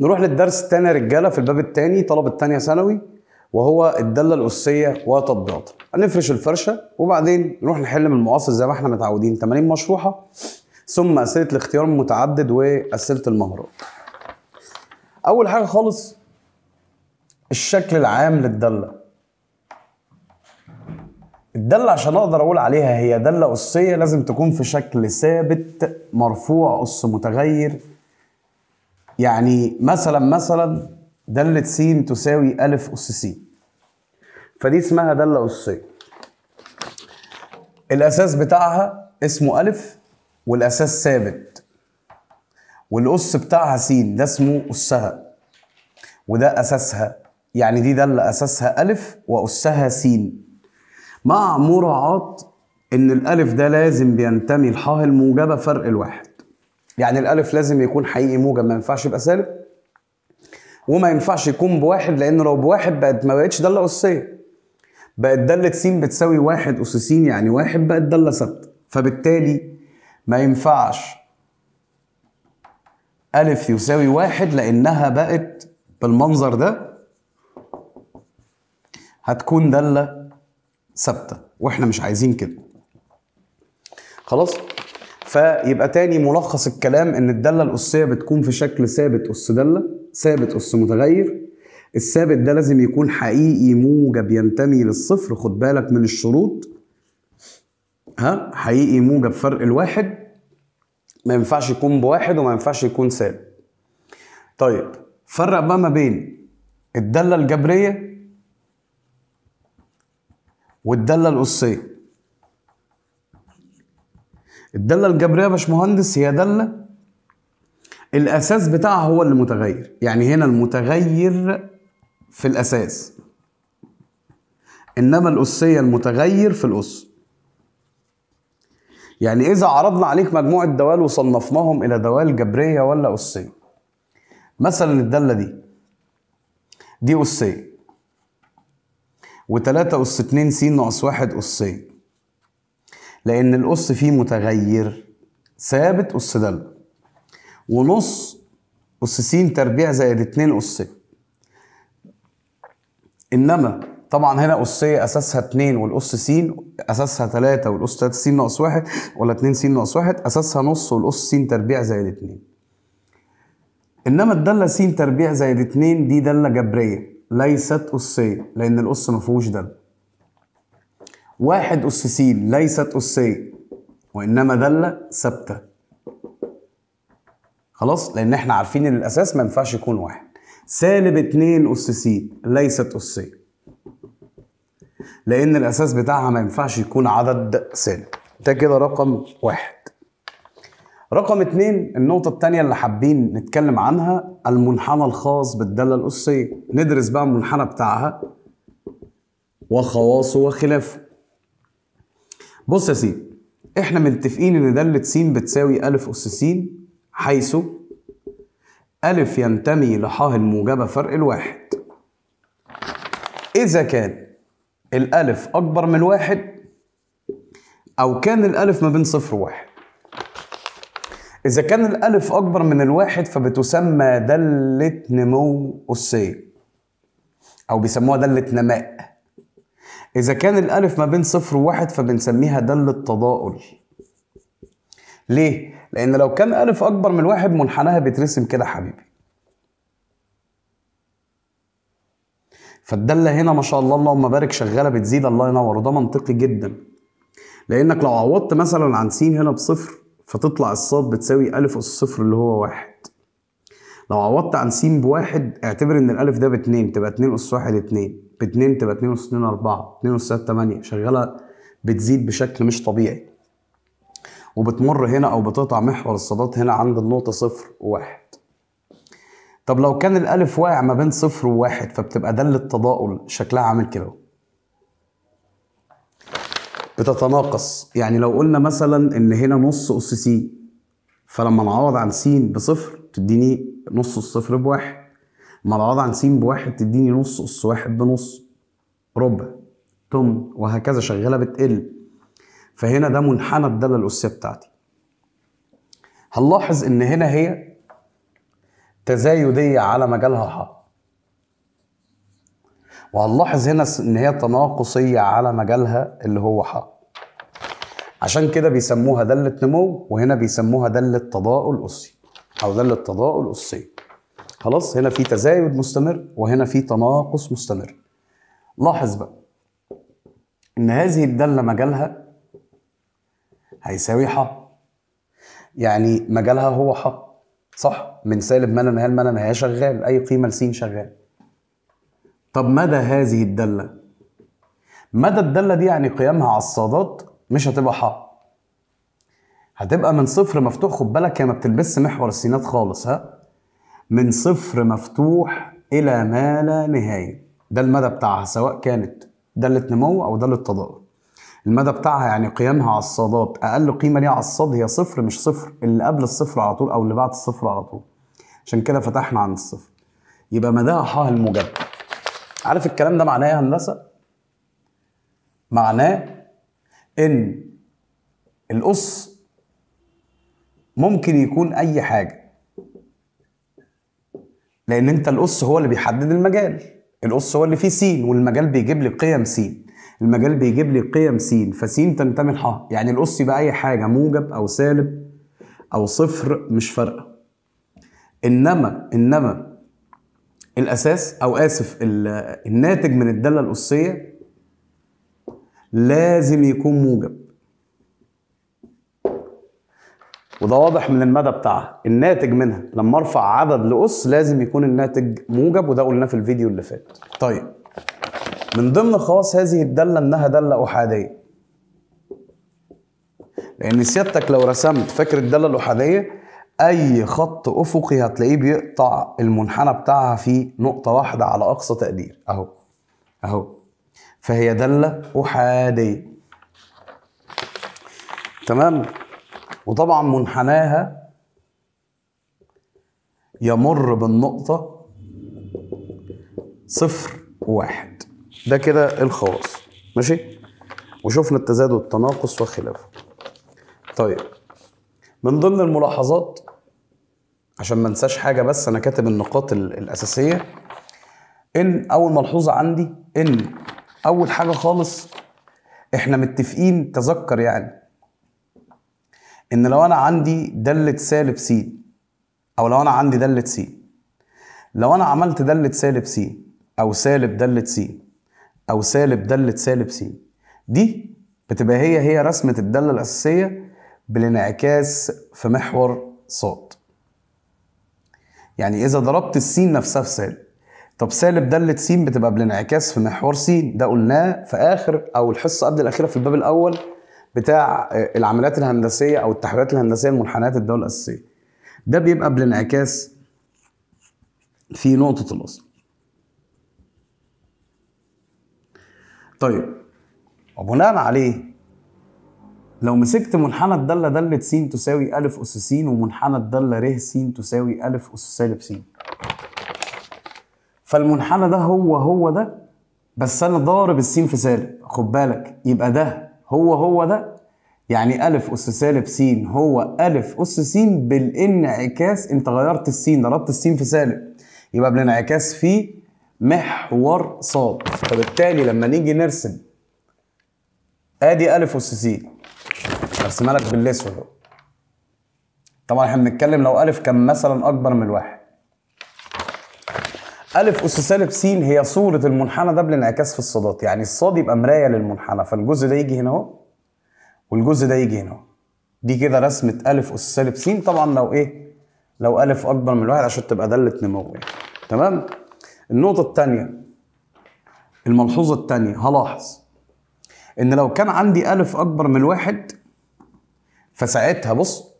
نروح للدرس الثاني يا رجاله في الباب الثاني طلب الثانيه ثانوي وهو الداله الاسيه وتطبيقاتها هنفرش الفرشه وبعدين نروح نحل من المقص زي ما احنا متعودين تمارين مشروحه ثم اسئله الاختيار المتعدد واسئله المهارات اول حاجه خالص الشكل العام للداله الداله عشان اقدر اقول عليها هي داله اسيه لازم تكون في شكل ثابت مرفوع اس متغير يعني مثلا مثلا دالة س تساوي أ أس س فدي اسمها دالة أسية الأساس بتاعها اسمه أ والأساس ثابت والأس بتاعها س ده اسمه أسها وده أساسها يعني دي دالة أساسها أ وأسها س مع مراعاة إن الألف ده لازم بينتمي لحاه الموجبة فرق الواحد يعني الالف لازم يكون حقيقي موجب ما ينفعش يبقى سالب وما ينفعش يكون بواحد لان لو بواحد بقت ما بقتش داله اسيه بقت داله س بتساوي واحد اس س يعني واحد بقت داله ثابته فبالتالي ما ينفعش ألف يساوي واحد لأنها بقت بالمنظر ده هتكون دالة ثابتة وإحنا مش عايزين كده خلاص فيبقى تاني ملخص الكلام ان الداله الاسيه بتكون في شكل ثابت اس داله ثابت اس متغير الثابت ده لازم يكون حقيقي موجب ينتمي للصفر خد بالك من الشروط ها حقيقي موجب فرق الواحد ما ينفعش يكون بواحد وما ينفعش يكون ثابت طيب فرق بقى ما بين الداله الجبريه والداله الاسيه الداله الجبريه يا باشمهندس هي داله الاساس بتاعها هو اللي متغير يعني هنا المتغير في الاساس انما الاسيه المتغير في الاس يعني اذا عرضنا عليك مجموعه دوال وصنفناهم الى دوال جبريه ولا اسيه مثلا الداله دي دي اسيه و3 اس 2 س ناقص 1 اسيه لان القص فيه متغير ثابت قص دالة ونص قص س تربيع زائد اتنين قص انما طبعا هنا قصية اساسها اتنين والقص س اساسها تلاتة والقص تلاتة س ناقص واحد ولا اتنين س ناقص واحد اساسها نص والقص س تربيع زائد اتنين انما الدالة س تربيع زائد اتنين دي دالة جبرية ليست قصية لان القص فيهوش دالة واحد أس س ليست أسية وإنما دالة ثابتة خلاص لأن احنا عارفين إن الأساس ما ينفعش يكون واحد سالب اتنين س ليست أسية لأن الأساس بتاعها ما ينفعش يكون عدد سالب ده كده رقم واحد رقم اتنين النقطة التانية اللي حابين نتكلم عنها المنحنى الخاص بالدالة الأسية ندرس بقى المنحنى بتاعها وخواصه وخلافه بص يا سيدي احنا متفقين ان دالة س بتساوي أ أس س حيث أ ينتمي لح الموجبة فرق الواحد إذا كان الألف أكبر من واحد أو كان الألف ما بين صفر وواحد إذا كان الألف أكبر من الواحد فبتسمى دالة نمو أسية أو بيسموها دالة نماء إذا كان الألف ما بين صفر وواحد فبنسميها دالة تضاؤل ليه؟ لأن لو كان ألف أكبر من واحد منحناها بيترسم كده حبيبي فالدالة هنا ما شاء الله اللهم بارك شغالة بتزيد الله ينور وده منطقي جدا لأنك لو عوضت مثلا عن س هنا بصفر فتطلع الصاد بتساوي ألف أس صفر اللي هو واحد لو عوضت عن س بواحد اعتبر ان الالف ده باتنين تبقى اتنين اس واحد اتنين باتنين تبقى اتنين اس اتنين اربعة اتنين اس تلاتة تمانية شغالة بتزيد بشكل مش طبيعي وبتمر هنا او بتقطع محور الصادات هنا عند النقطة صفر وواحد طب لو كان الالف واقع ما بين صفر وواحد فبتبقى دالة تضاؤل شكلها عامل كده بتتناقص يعني لو قلنا مثلا ان هنا نص اس س فلما نعوض عن س بصفر تديني نص الصفر بواحد ما العوض عن س بواحد تديني نص اس واحد بنص ربع ثم وهكذا شغاله بتقل فهنا ده منحنى الداله الاسيه بتاعتي هنلاحظ ان هنا هي تزايديه على مجالها ح وهنلاحظ هنا ان هي تناقصيه على مجالها اللي هو ح عشان كده بيسموها داله نمو وهنا بيسموها داله تضاؤل اسي او ده التضاءل الاسي خلاص هنا في تزايد مستمر وهنا في تناقص مستمر لاحظ بقى ان هذه الداله مجالها هيساوي ح يعني مجالها هو ح صح من سالب ما لا نهايه ما لا نهايه شغال اي قيمه لسين شغال طب مدى هذه الداله مدى الداله دي يعني قيامها على الصادات مش هتبقى ح هتبقى من صفر مفتوح خد بالك هي ما بتلبسش محور السينات خالص ها من صفر مفتوح الى ما لا نهايه ده المدى بتاعها سواء كانت داله نمو او داله تضاد المدى بتاعها يعني قيامها على الصادات اقل قيمه ليها على الصاد هي صفر مش صفر اللي قبل الصفر على طول او اللي بعد الصفر على طول عشان كده فتحنا عند الصفر يبقى مداها ح المجرد عارف الكلام ده معناه إيه يا هندسه معناه ان الاس ممكن يكون اي حاجه لان انت القص هو اللي بيحدد المجال القص هو اللي فيه سين والمجال بيجيب لي قيم سين المجال بيجيب لي قيم سين فسين تنتمي لها يعني القص يبقى اي حاجه موجب او سالب او صفر مش فارقه انما انما الاساس او اسف الناتج من الداله الاسيه لازم يكون موجب وده واضح من المدى بتاعها الناتج منها لما ارفع عدد لاس لازم يكون الناتج موجب وده قلناه في الفيديو اللي فات طيب من ضمن خواص هذه الداله انها داله احاديه لان سيادتك لو رسمت فكره الداله الاحاديه اي خط افقي هتلاقيه بيقطع المنحنى بتاعها في نقطه واحده على اقصى تقدير اهو اهو فهي داله احاديه تمام وطبعا منحناها يمر بالنقطة صفر واحد ده كده الخواص ماشي وشفنا التزاد والتناقص وخلافه طيب من ضمن الملاحظات عشان ما انساش حاجه بس انا كاتب النقاط الاساسيه ان اول ملحوظه عندي ان اول حاجه خالص احنا متفقين تذكر يعني ان لو انا عندي دالة سالب س او لو انا عندي دالة س لو انا عملت دالة سالب س او سالب دالة س او سالب دالة سالب س دي بتبقى هي هي رسمة الدالة الأساسية بالانعكاس في محور ص يعني إذا ضربت السين نفسها في سالب طب سالب دالة سين بتبقى بالانعكاس في محور س ده قلناه في آخر أو الحصة قبل الأخيرة في الباب الأول بتاع العمليات الهندسيه او التحويلات الهندسيه لمنحنيات الدوله الاساسيه ده بيبقى بالانعكاس في نقطه الاصل طيب وبناء عليه لو مسكت منحنى الدالة دالة س تساوي أ أس س ومنحنى الدالة ر س تساوي أ أس سالب س فالمنحنى ده هو هو ده بس أنا ضارب السين في سالب خد بالك يبقى ده هو هو ده يعني ألف أس سالب س هو ألف أس س بالانعكاس أنت غيرت السين ضربت السين في سالب يبقى بالانعكاس في محور ص فبالتالي لما نيجي نرسم ادي ألف أس س ارسمها لك بالاسود طبعا احنا بنتكلم لو ألف كان مثلا أكبر من واحد أ أس سالب س هي صورة المنحنى ده بالانعكاس في الصادات يعني الصاد يبقى مراية للمنحنى فالجزء ده يجي هنا أهو والجزء ده يجي هنا دي كده رسمه الف اس سالب س طبعا لو ايه لو الف اكبر من واحد عشان تبقى داله نمو تمام النقطه الثانيه الملحوظه الثانيه هلاحظ ان لو كان عندي الف اكبر من واحد فساعتها بص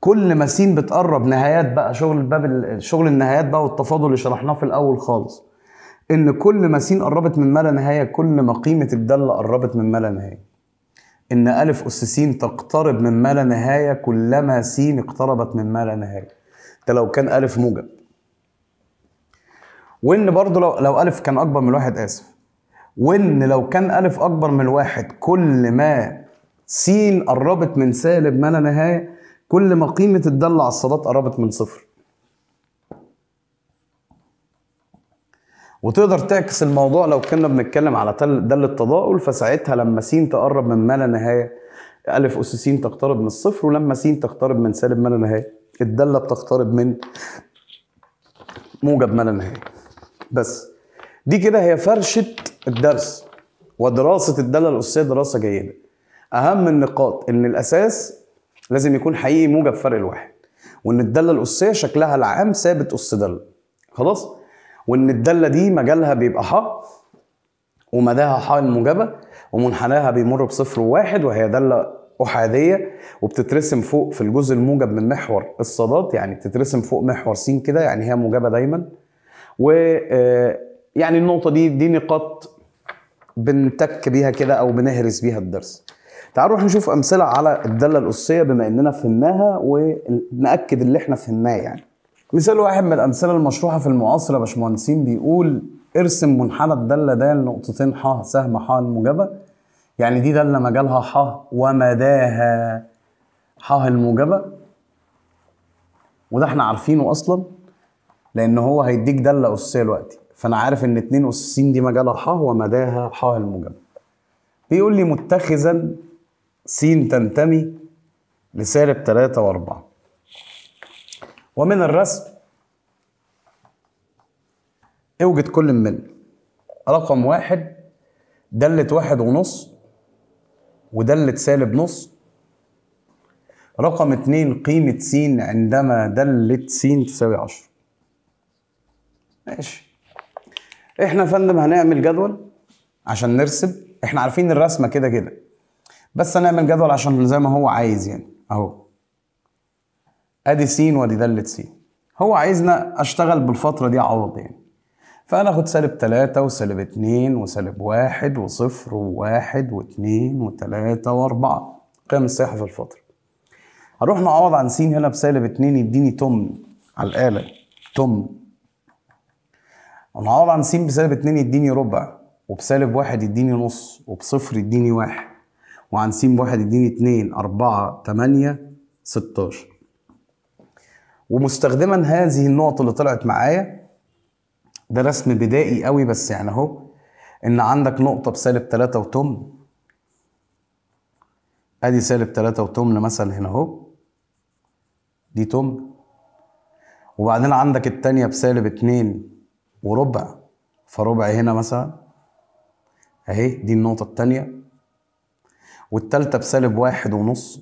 كل ما س بتقرب نهايات بقى شغل باب شغل النهايات بقى والتفاضل اللي شرحناه في الاول خالص ان كل ما س قربت من ما لا نهايه كل ما قيمه الداله قربت من ما لا نهايه إن ألف أس س تقترب من ما لا نهاية كلما س اقتربت من ما لا نهاية ده لو كان ألف موجب وإن برضه لو, لو ألف كان أكبر من الواحد آسف وإن لو كان ألف أكبر من الواحد كل ما س قربت من سالب ما لا نهاية كل ما قيمة الدالة على الصادات قربت من صفر وتقدر تعكس الموضوع لو كنا بنتكلم على دل التضاؤل فساعتها لما س تقرب من ما لا نهايه ا أس س تقترب من الصفر ولما س تقترب من سالب ما لا نهايه الداله بتقترب من موجب ما لا نهايه بس دي كده هي فرشه الدرس ودراسه الداله الاسيه دراسه جيده اهم النقاط ان الاساس لازم يكون حقيقي موجب فرق الواحد وان الداله الاسيه شكلها العام ثابت اس داله خلاص وان الداله دي مجالها بيبقى حق ومداها حق الموجبه ومنحناها بيمر بصفر وواحد وهي داله احاديه وبتترسم فوق في الجزء الموجب من محور الصادات يعني بتترسم فوق محور س كده يعني هي موجبه دايما و آه، يعني النقطه دي دي نقاط بنتك بيها كده او بنهرس بيها الدرس تعالوا نروح نشوف امثله على الداله الاسيه بما اننا فهمناها وناكد اللي احنا فهمناه يعني مثال واحد من الأمثلة المشروحة في المعاصرة باشمهندسين بيقول ارسم منحنى الدالة د لنقطتين ح سهم ح الموجبة يعني دي دالة مجالها ح ومداها ح الموجبة وده احنا عارفينه أصلا لأن هو هيديك دالة أساسية دلوقتي فأنا عارف إن اتنين س دي مجالها ح ومداها ح الموجبة بيقول لي متخذا س تنتمي لسالب 3 و4 ومن الرسم اوجد كل من رقم واحد دالة واحد ونص ودالة سالب نص رقم اتنين قيمة س عندما دالة س تساوي عشر ماشي احنا يا فندم هنعمل جدول عشان نرسم احنا عارفين الرسمة كده كده بس هنعمل جدول عشان زي ما هو عايز يعني اهو ادي س وادي دالة س هو عايزنا اشتغل بالفترة دي عوض يعني فانا اخد سالب تلاتة وسالب اتنين وسالب واحد وصفر وواحد واتنين وتلاتة واربعة قيم السياحة في الفترة هروح نعوض عن س هنا بسالب اتنين يديني تمن على الآلة تمن ونعوض عن س بسالب اتنين يديني ربع وبسالب واحد يديني نص وبصفر يديني واحد وعن س بواحد يديني اتنين أربعة تمانية ستاشر ومستخدما هذه النقط اللي طلعت معايا ده رسم بدائي قوي بس يعني اهو ان عندك نقطه بسالب 3 وتمن ادي سالب 3 وتمن مثلا هنا اهو دي تمن وبعدين عندك التانية بسالب 2 وربع فربع هنا مثلا اهي دي النقطة التانية والتالتة بسالب واحد ونص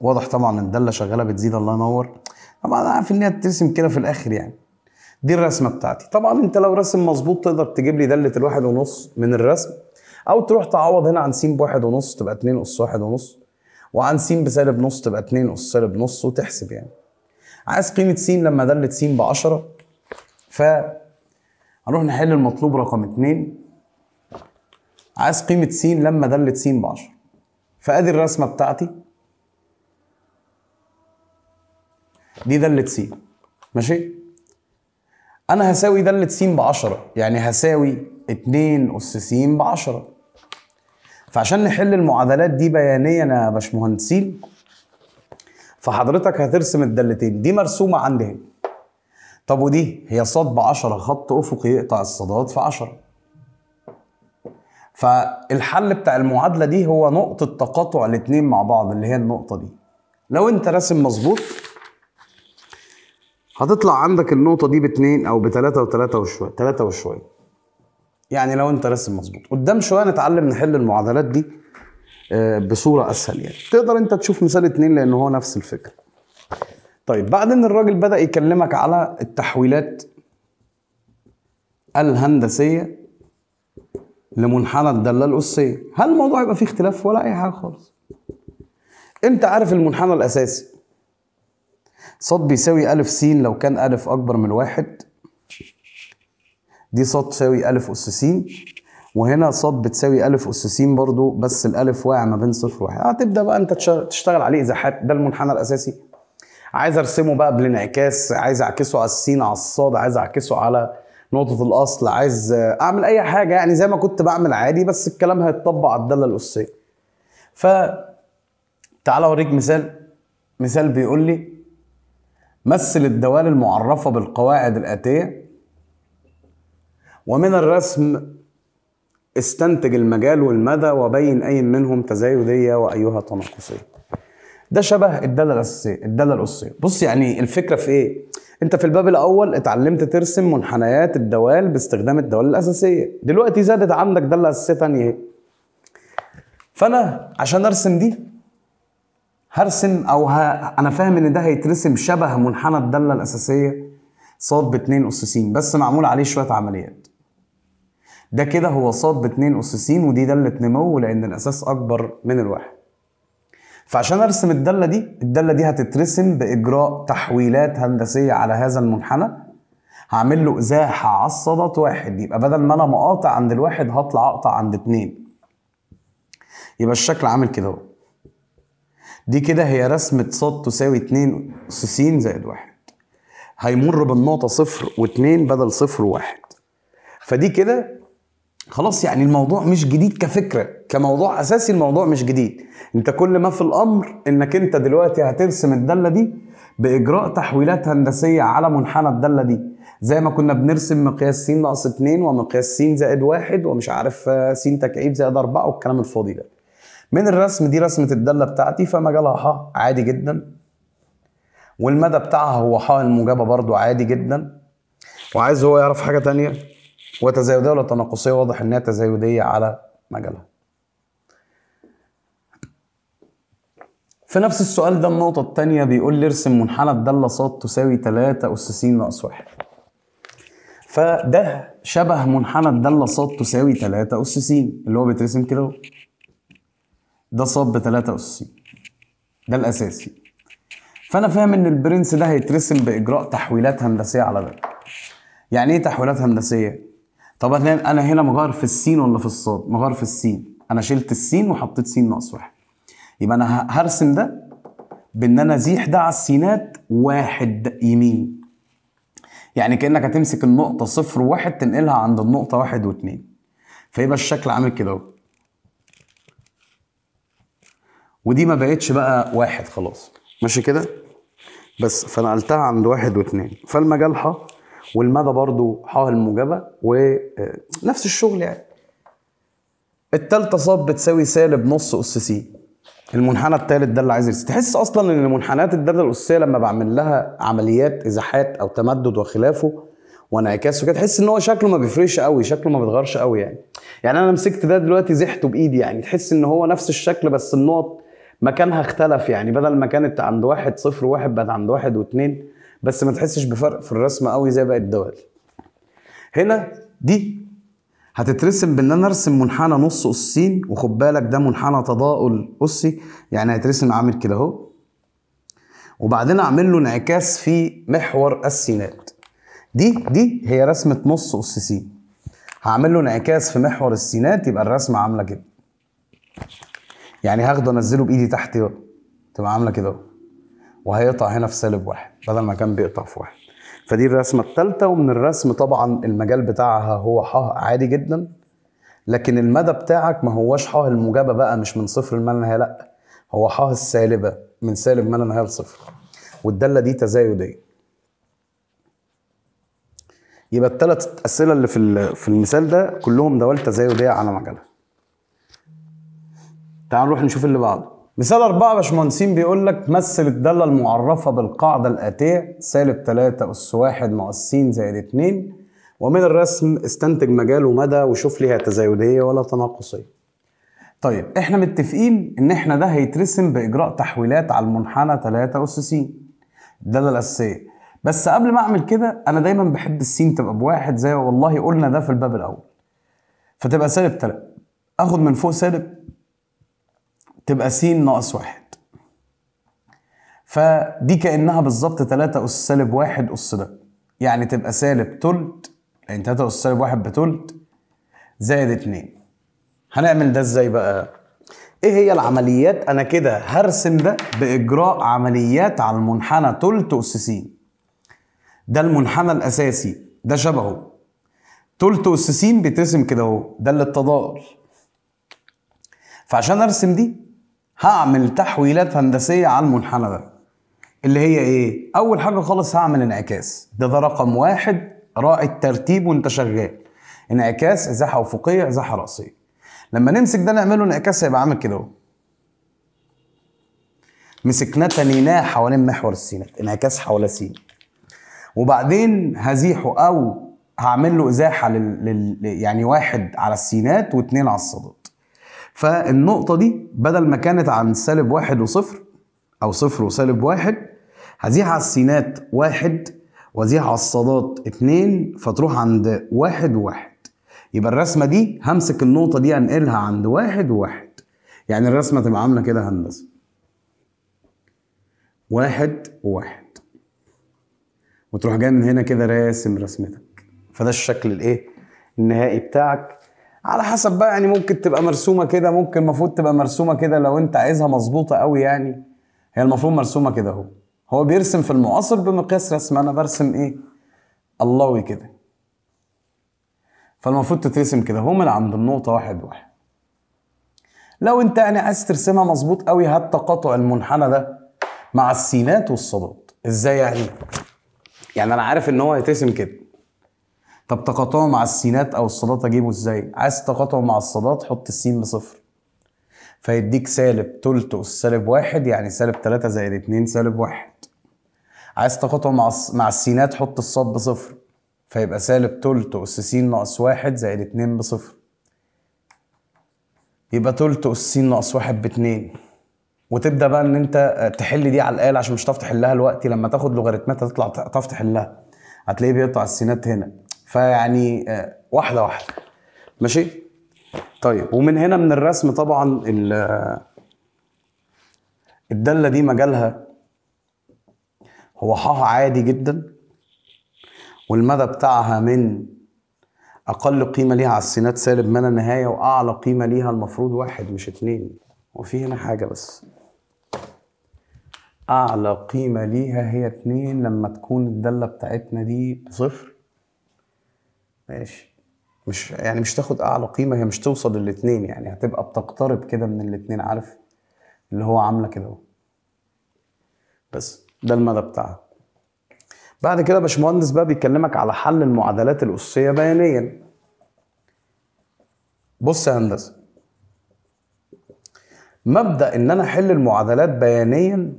واضح طبعا ان الدالة شغالة بتزيد الله ينور طبعا انا عارف ان هي ترسم كده في الاخر يعني دي الرسمه بتاعتي طبعا انت لو رسم مظبوط تقدر تجيب لي دله الواحد ونص من الرسم او تروح تعوض هنا عن س بواحد ونص تبقى 2 اس واحد ونص وعن س بسالب نص تبقى 2 اس سالب نص وتحسب يعني عايز قيمه س لما دله س ب 10 ف هنروح نحل المطلوب رقم 2 عايز قيمه س لما دله س ب 10 فادي الرسمه بتاعتي دي داله س ماشي انا هساوي داله س ب 10 يعني هساوي 2 اس س ب 10 فعشان نحل المعادلات دي بيانيا يا باشمهندسين فحضرتك هترسم الدالتين دي مرسومه عندي هنا طب ودي هي ص ب 10 خط افقي يقطع الصادات في 10 فالحل بتاع المعادله دي هو نقطه تقاطع الاثنين مع بعض اللي هي النقطه دي لو انت راسم مظبوط هتطلع عندك النقطة دي باتنين أو بتلاتة وتلاتة وشوية تلاتة وشوية يعني لو أنت راسم مظبوط قدام شوية نتعلم نحل المعادلات دي آه، بصورة أسهل يعني تقدر أنت تشوف مثال اتنين لأن هو نفس الفكرة طيب بعد ان الراجل بدا يكلمك على التحويلات الهندسيه لمنحنى الداله الاسيه هل الموضوع يبقى فيه اختلاف ولا اي حاجه خالص انت عارف المنحنى الاساسي ص بيساوي أ س لو كان أ أكبر من واحد دي ص تساوي أ أس س وهنا ص بتساوي أ أس س برضو بس الألف واقع ما بين صفر وواحد هتبدأ آه، بقى أنت تشتغل عليه إزاحات ده المنحنى الأساسي عايز أرسمه بقى بالانعكاس عايز أعكسه على السين على الصاد عايز أعكسه على نقطة الأصل عايز أعمل أي حاجة يعني زي ما كنت بعمل عادي بس الكلام هيتطبق على الدالة الأسية ف تعالى أوريك مثال مثال بيقول لي مثل الدوال المعرفة بالقواعد الآتية ومن الرسم استنتج المجال والمدى وبين أي منهم تزايدية وأيها تناقصية ده شبه الدالة الأساسية الدالة الأساسية بص يعني الفكرة في إيه؟ أنت في الباب الأول اتعلمت ترسم منحنيات الدوال باستخدام الدوال الأساسية دلوقتي زادت عندك دالة أساسية تانية فأنا عشان أرسم دي هرسم او ه... انا فاهم ان ده هيترسم شبه منحنى الداله الاساسيه صاد باتنين س بس معمول عليه شويه عمليات ده كده هو صاد باتنين س ودي داله نمو لان الاساس اكبر من الواحد فعشان ارسم الداله دي الداله دي هتترسم باجراء تحويلات هندسيه على هذا المنحنى هعمل له ازاحه على الصادات واحد يبقى بدل ما انا مقاطع عند الواحد هطلع اقطع عند اتنين يبقى الشكل عامل كده اهو دي كده هي رسمة ص تساوي 2 س زائد واحد هيمر بالنقطة صفر 2 بدل صفر 1 فدي كده خلاص يعني الموضوع مش جديد كفكرة كموضوع أساسي الموضوع مش جديد أنت كل ما في الأمر إنك أنت دلوقتي هترسم الدالة دي بإجراء تحويلات هندسية على منحنى الدالة دي زي ما كنا بنرسم مقياس س ناقص 2 ومقياس س زائد واحد ومش عارف س تكعيب زائد 4 والكلام الفاضي ده من الرسم دي رسمة الدالة بتاعتي فمجالها ح عادي جدا والمدى بتاعها هو ح الموجبة برضو عادي جدا وعايز هو يعرف حاجة تانية وتزايديه ولا تناقصية واضح انها تزايدية على مجالها في نفس السؤال ده النقطة التانية بيقول لي ارسم منحنى الدالة ص تساوي 3 أس س ناقص 1 فده شبه منحنى الدالة ص تساوي 3 أس س اللي هو بيترسم كده ده صاب 63 ده الاساسي فانا فاهم ان البرنس ده هيترسم باجراء تحويلات هندسيه على ده يعني ايه تحويلات هندسيه طب انا هنا مغير في السين ولا في الصاد مغير في السين انا شلت السين وحطيت سين ناقص واحد يبقى انا هرسم ده بان انا ازيح ده على السينات واحد يمين يعني كانك هتمسك النقطه صفر وواحد تنقلها عند النقطه واحد واتنين فيبقى الشكل عامل كده اهو ودي ما بقتش بقى واحد خلاص ماشي كده بس فنقلتها عند واحد واثنين فالمجال ح والمدى برضو ح الموجبة ونفس آه، الشغل يعني التالتة صاب بتساوي سالب نص أس سي المنحنى الثالث ده اللي عايز يرسي. تحس اصلا ان المنحنيات الداله الاسيه لما بعمل لها عمليات ازاحات او تمدد وخلافه وانعكاسه كده تحس ان هو شكله ما بيفرقش قوي شكله ما بيتغيرش قوي يعني يعني انا مسكت ده دلوقتي زحته بايدي يعني تحس ان هو نفس الشكل بس النقط مكانها اختلف يعني بدل ما كانت عند واحد صفر واحد بقت عند واحد واثنين بس ما تحسش بفرق في الرسمه قوي زي باقي الدول هنا دي هتترسم بان انا ارسم منحنى نص قصين وخد بالك ده منحنى تضاؤل قصي يعني هيترسم عامل كده اهو وبعدين اعمل له انعكاس في محور السينات دي دي هي رسمه نص اس س هعمل له انعكاس في محور السينات يبقى الرسمه عامله كده يعني هاخده انزله بايدي تحت تبقى عامله كده وهيقطع هنا في سالب واحد بدل ما كان بيقطع في واحد فدي الرسمه الثالثه ومن الرسم طبعا المجال بتاعها هو ح عادي جدا لكن المدى بتاعك ما هوش ح الموجبه بقى مش من صفر لما نهايه لا هو ح السالبه من سالب ما لا نهايه لصفر والداله دي تزايديه يبقى الثلاث اسئله اللي في في المثال ده كلهم دوال تزايديه على مجالها تعال نروح نشوف اللي بعده مثال أربعة يا باشمهندسين بيقول لك مثل الدالة المعرفة بالقاعدة الآتية سالب 3 أس 1 ناقص س زائد 2 ومن الرسم استنتج مجال ومدى وشوف لي هي تزايدية ولا تناقصية. طيب احنا متفقين إن احنا ده هيترسم بإجراء تحويلات على المنحنى 3 أس س الدالة الأساسية بس قبل ما أعمل كده أنا دايما بحب السين تبقى بواحد زي والله قلنا ده في الباب الأول فتبقى سالب 3 آخد من فوق سالب تبقى س ناقص واحد فدي كأنها بالظبط 3 أس سالب واحد أس ده يعني تبقى سالب تلت يعني 3 أس سالب واحد بتلت زائد 2 هنعمل ده ازاي بقى؟ ايه هي العمليات؟ انا كده هرسم ده باجراء عمليات على المنحنى تلت اس س ده المنحنى الاساسي ده شبهه تلت اس س بيترسم كده اهو ده اللي التضاءل فعشان ارسم دي هعمل تحويلات هندسيه على المنحنى ده اللي هي ايه اول حاجه خالص هعمل انعكاس ده ده رقم واحد راعي الترتيب وانت شغال انعكاس ازاحه افقيه ازاحه راسيه لما نمسك ده نعمله انعكاس هيبقى عامل كده اهو مسكناه تنيناه حوالين محور السينات انعكاس حول سين وبعدين هزيحه او هعمل له ازاحه لل... لل... يعني واحد على السينات واثنين على الصدر فالنقطة دي بدل ما كانت عن سالب واحد وصفر أو صفر وسالب واحد هزيح على السينات واحد وزيح على الصادات اتنين فتروح عند واحد واحد يبقى الرسمة دي همسك النقطة دي انقلها عند واحد واحد يعني الرسمة تبقى عاملة كده هندسة واحد واحد وتروح جاي من هنا كده راسم رسمتك فده الشكل الايه النهائي بتاعك على حسب بقى يعني ممكن تبقى مرسومه كده ممكن المفروض تبقى مرسومه كده لو انت عايزها مظبوطه قوي يعني هي المفروض مرسومه كده اهو هو بيرسم في المعاصر بمقياس رسم انا برسم ايه اللهوي كده فالمفروض تترسم كده اهو من عند النقطه واحد واحد لو انت يعني عايز ترسمها مظبوط قوي هات تقاطع المنحنى ده مع السينات والصادات ازاي يعني يعني انا عارف ان هو هيترسم كده طب تقاطعه مع السينات او الصادات اجيبه ازاي عايز تقاطعه مع الصادات حط السين بصفر فيديك سالب تلت اس سالب واحد يعني سالب تلاتة زائد اتنين سالب واحد عايز تقاطعه مع مع السينات حط الصاد بصفر فيبقى سالب تلت اس س ناقص واحد زائد اتنين بصفر يبقى تلت اس س ناقص واحد باتنين وتبدا بقى ان انت تحل دي على الاله عشان مش هتعرف تحلها دلوقتي لما تاخد لوغاريتمات هتطلع تعرف تحلها هتلاقيه بيقطع السينات هنا فيعني آه، واحده واحده ماشي طيب ومن هنا من الرسم طبعا الداله دي مجالها هو حاها عادي جدا والمدى بتاعها من اقل قيمه ليها على السينات سالب لا النهايه واعلى قيمه ليها المفروض واحد مش اتنين وفي هنا حاجه بس اعلى قيمه ليها هي اتنين لما تكون الداله بتاعتنا دي بصفر ماشي مش يعني مش تاخد اعلى قيمه هي مش توصل للاثنين يعني هتبقى بتقترب كده من الاثنين عارف اللي هو عامله كده اهو بس ده المدى بتاعها بعد كده باشمهندس بقى بيكلمك على حل المعادلات الاسيه بيانيا بص يا هندسه مبدا ان انا احل المعادلات بيانيا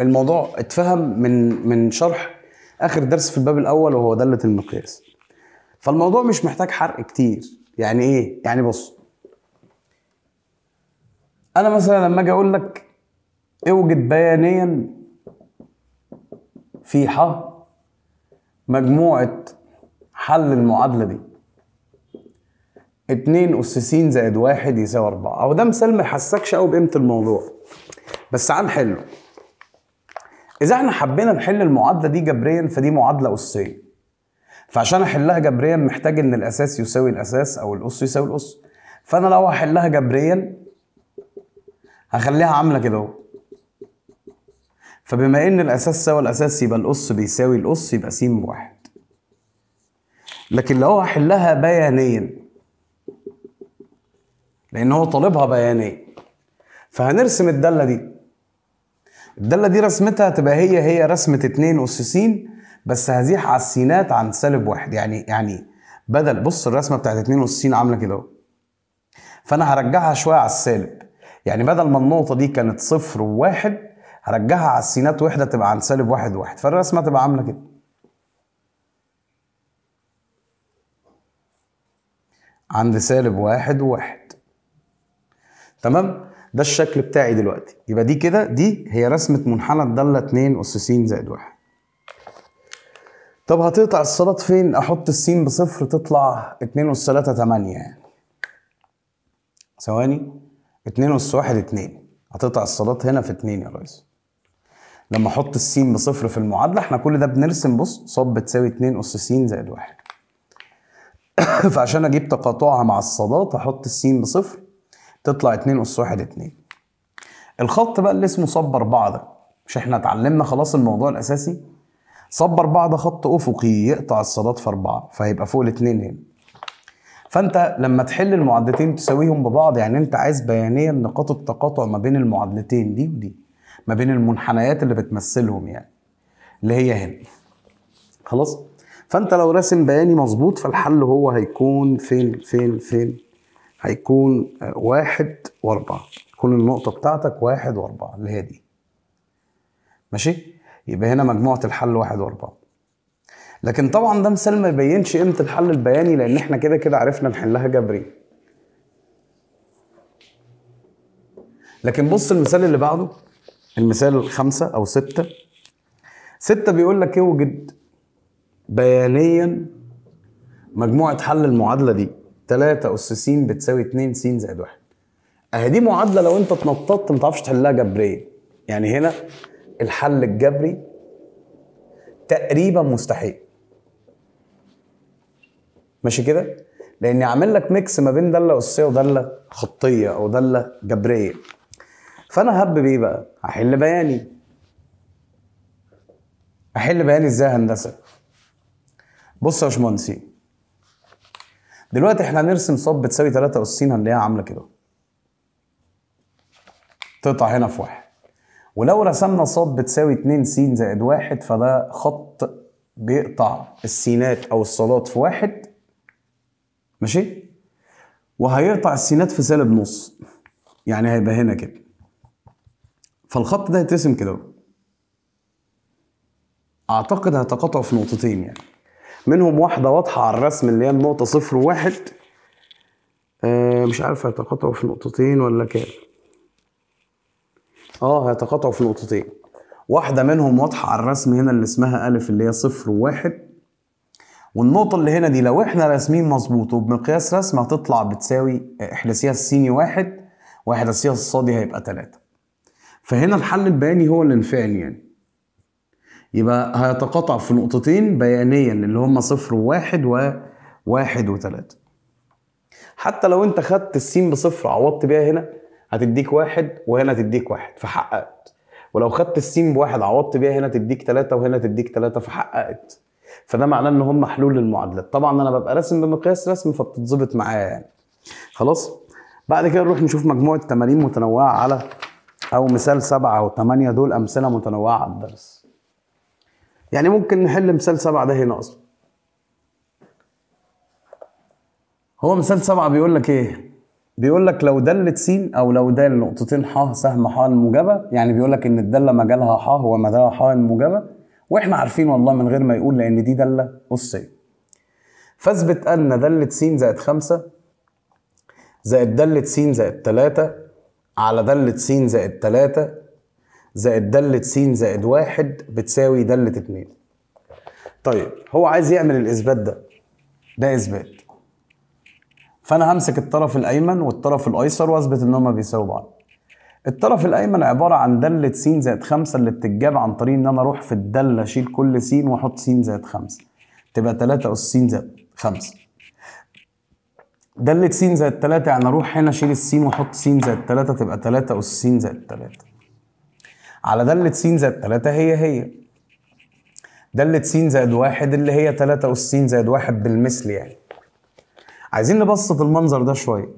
الموضوع اتفهم من من شرح اخر درس في الباب الاول وهو داله المقياس فالموضوع مش محتاج حرق كتير يعني ايه يعني بص انا مثلا لما اجي اقول لك اوجد بيانيا في ح مجموعه حل المعادله دي 2 اس س زائد 1 يساوي 4 او ده مثال ما يحسكش قوي بقيمه الموضوع بس عن نحله اذا احنا حبينا نحل المعادله دي جبريا فدي معادله اسيه فعشان احلها جبريا محتاج ان الاساس يساوي الاساس او الاس يساوي الاس فانا لو هحلها جبريا هخليها عامله كده اهو فبما ان الاساس سوى الاساس يبقى الاس بيساوي الاس يبقى س بواحد لكن لو هحلها بيانيا لان هو طالبها بيانيا فهنرسم الداله دي الداله دي رسمتها تبقى هي هي رسمه 2 اس س بس هذه السينات عن سالب واحد يعني يعني بدل بص الرسمه بتاعت اتنين والسين عامله كده اهو فانا هرجعها شويه على السالب يعني بدل ما النقطه دي كانت صفر وواحد هرجعها على السينات وحده تبقى عن سالب واحد واحد فالرسمه تبقى عامله كده عند سالب واحد وواحد تمام ده الشكل بتاعي دلوقتي يبقى دي كده دي هي رسمه منحنى الداله 2 اس س زائد 1 طب هتقطع الصلات فين احط السين بصفر تطلع اتنين اس تلاتة تمانية يعني ثواني اتنين اس واحد اتنين هتقطع الصلات هنا في اتنين يا ريس لما احط السين بصفر في المعادلة احنا كل ده بنرسم بص ص بتساوي اتنين اس س زائد واحد فعشان اجيب تقاطعها مع الصادات احط السين بصفر تطلع اتنين اس واحد اتنين الخط بقى اللي اسمه ص 4 ده مش احنا اتعلمنا خلاص الموضوع الاساسي صبر بعض خط افقي يقطع الصادات في اربعه فهيبقى فوق الاثنين هنا فانت لما تحل المعادلتين تساويهم ببعض يعني انت عايز بيانيا نقاط التقاطع ما بين المعادلتين دي ودي ما بين المنحنيات اللي بتمثلهم يعني اللي هي هنا خلاص فانت لو راسم بياني مظبوط فالحل هو هيكون فين فين فين هيكون آه، واحد واربعة كل النقطة بتاعتك واحد واربعة اللي هي دي ماشي يبقى هنا مجموعه الحل واحد واربعه لكن طبعا ده مثال ما يبينش قيمه الحل البياني لان احنا كده كده عرفنا نحلها جبري لكن بص المثال اللي بعده المثال خمسة أو ستة ستة بيقول لك اوجد بيانيا مجموعة حل المعادلة دي 3 أس س بتساوي 2 س زائد 1 أهي دي معادلة لو أنت اتنططت ما تعرفش تحلها جبريا يعني هنا الحل الجبري تقريبا مستحيل ماشي كده لاني عامل لك ميكس ما بين داله اسيه وداله خطيه او داله جبريه فانا هب بيه بقى هحل بياني هحل بياني ازاي هندسه بص يا باشمهندسين دلوقتي احنا هنرسم صب بتساوي 3 اس هنلاقيها عامله كده تقطع هنا في واحد ولو رسمنا ص بتساوي 2 س زائد واحد فده خط بيقطع السينات او الصادات في واحد ماشي وهيقطع السينات في سالب نص يعني هيبقى هنا كده فالخط ده هيترسم كده اعتقد هيتقاطعوا في نقطتين يعني منهم واحده واضحه على الرسم اللي هي النقطه صفر وواحد آه مش عارف هيتقاطعوا في نقطتين ولا كام اه هيتقاطعوا في نقطتين واحده منهم واضحه على الرسم هنا اللي اسمها الف اللي هي صفر وواحد والنقطه اللي هنا دي لو احنا راسمين مظبوط وبمقياس رسم هتطلع بتساوي احداثيها السيني واحد واحداثيها الصادي هيبقى ثلاثه فهنا الحل البياني هو الانفعال يعني يبقى هيتقاطع في نقطتين بيانيا اللي هما صفر وواحد وواحد وثلاثه حتى لو انت خدت السين بصفر عوضت بيها هنا هتديك واحد وهنا تديك واحد فحققت ولو خدت السين بواحد عوضت بيها هنا تديك ثلاثة وهنا تديك ثلاثة فحققت فده معناه ان هم حلول للمعادلات طبعا انا ببقى راسم بمقياس رسم فبتتظبط معايا يعني خلاص بعد كده نروح نشوف مجموعه تمارين متنوعه على او مثال سبعه او ثمانيه دول امثله متنوعه على الدرس يعني ممكن نحل مثال سبعه ده هنا اصلا هو مثال سبعه بيقول لك ايه بيقول لك لو داله س او لو دال نقطتين ح سهم ح الموجبه يعني بيقول لك ان الداله مجالها ح ومداها ح الموجبه واحنا عارفين والله من غير ما يقول لان دي داله اسيه فاثبت ان داله س زائد 5 زائد داله س زائد 3 على داله س زائد 3 زائد داله س زائد 1 بتساوي داله 2 طيب هو عايز يعمل الاثبات ده ده اثبات فانا همسك الطرف الايمن والطرف الايسر واثبت ان هما بيساووا بعض الطرف الايمن عباره عن داله س زائد 5 اللي بتتجاب عن طريق ان انا اروح في الداله اشيل كل س واحط س زائد 5 تبقى 3 اس س زائد 5 داله س زائد 3 يعني اروح هنا اشيل الس واحط س زائد 3 تبقى 3 اس س زائد 3 على داله س زائد 3 هي هي داله س زائد 1 اللي هي 3 اس س زائد 1 بالمثل يعني عايزين نبسط المنظر ده شويه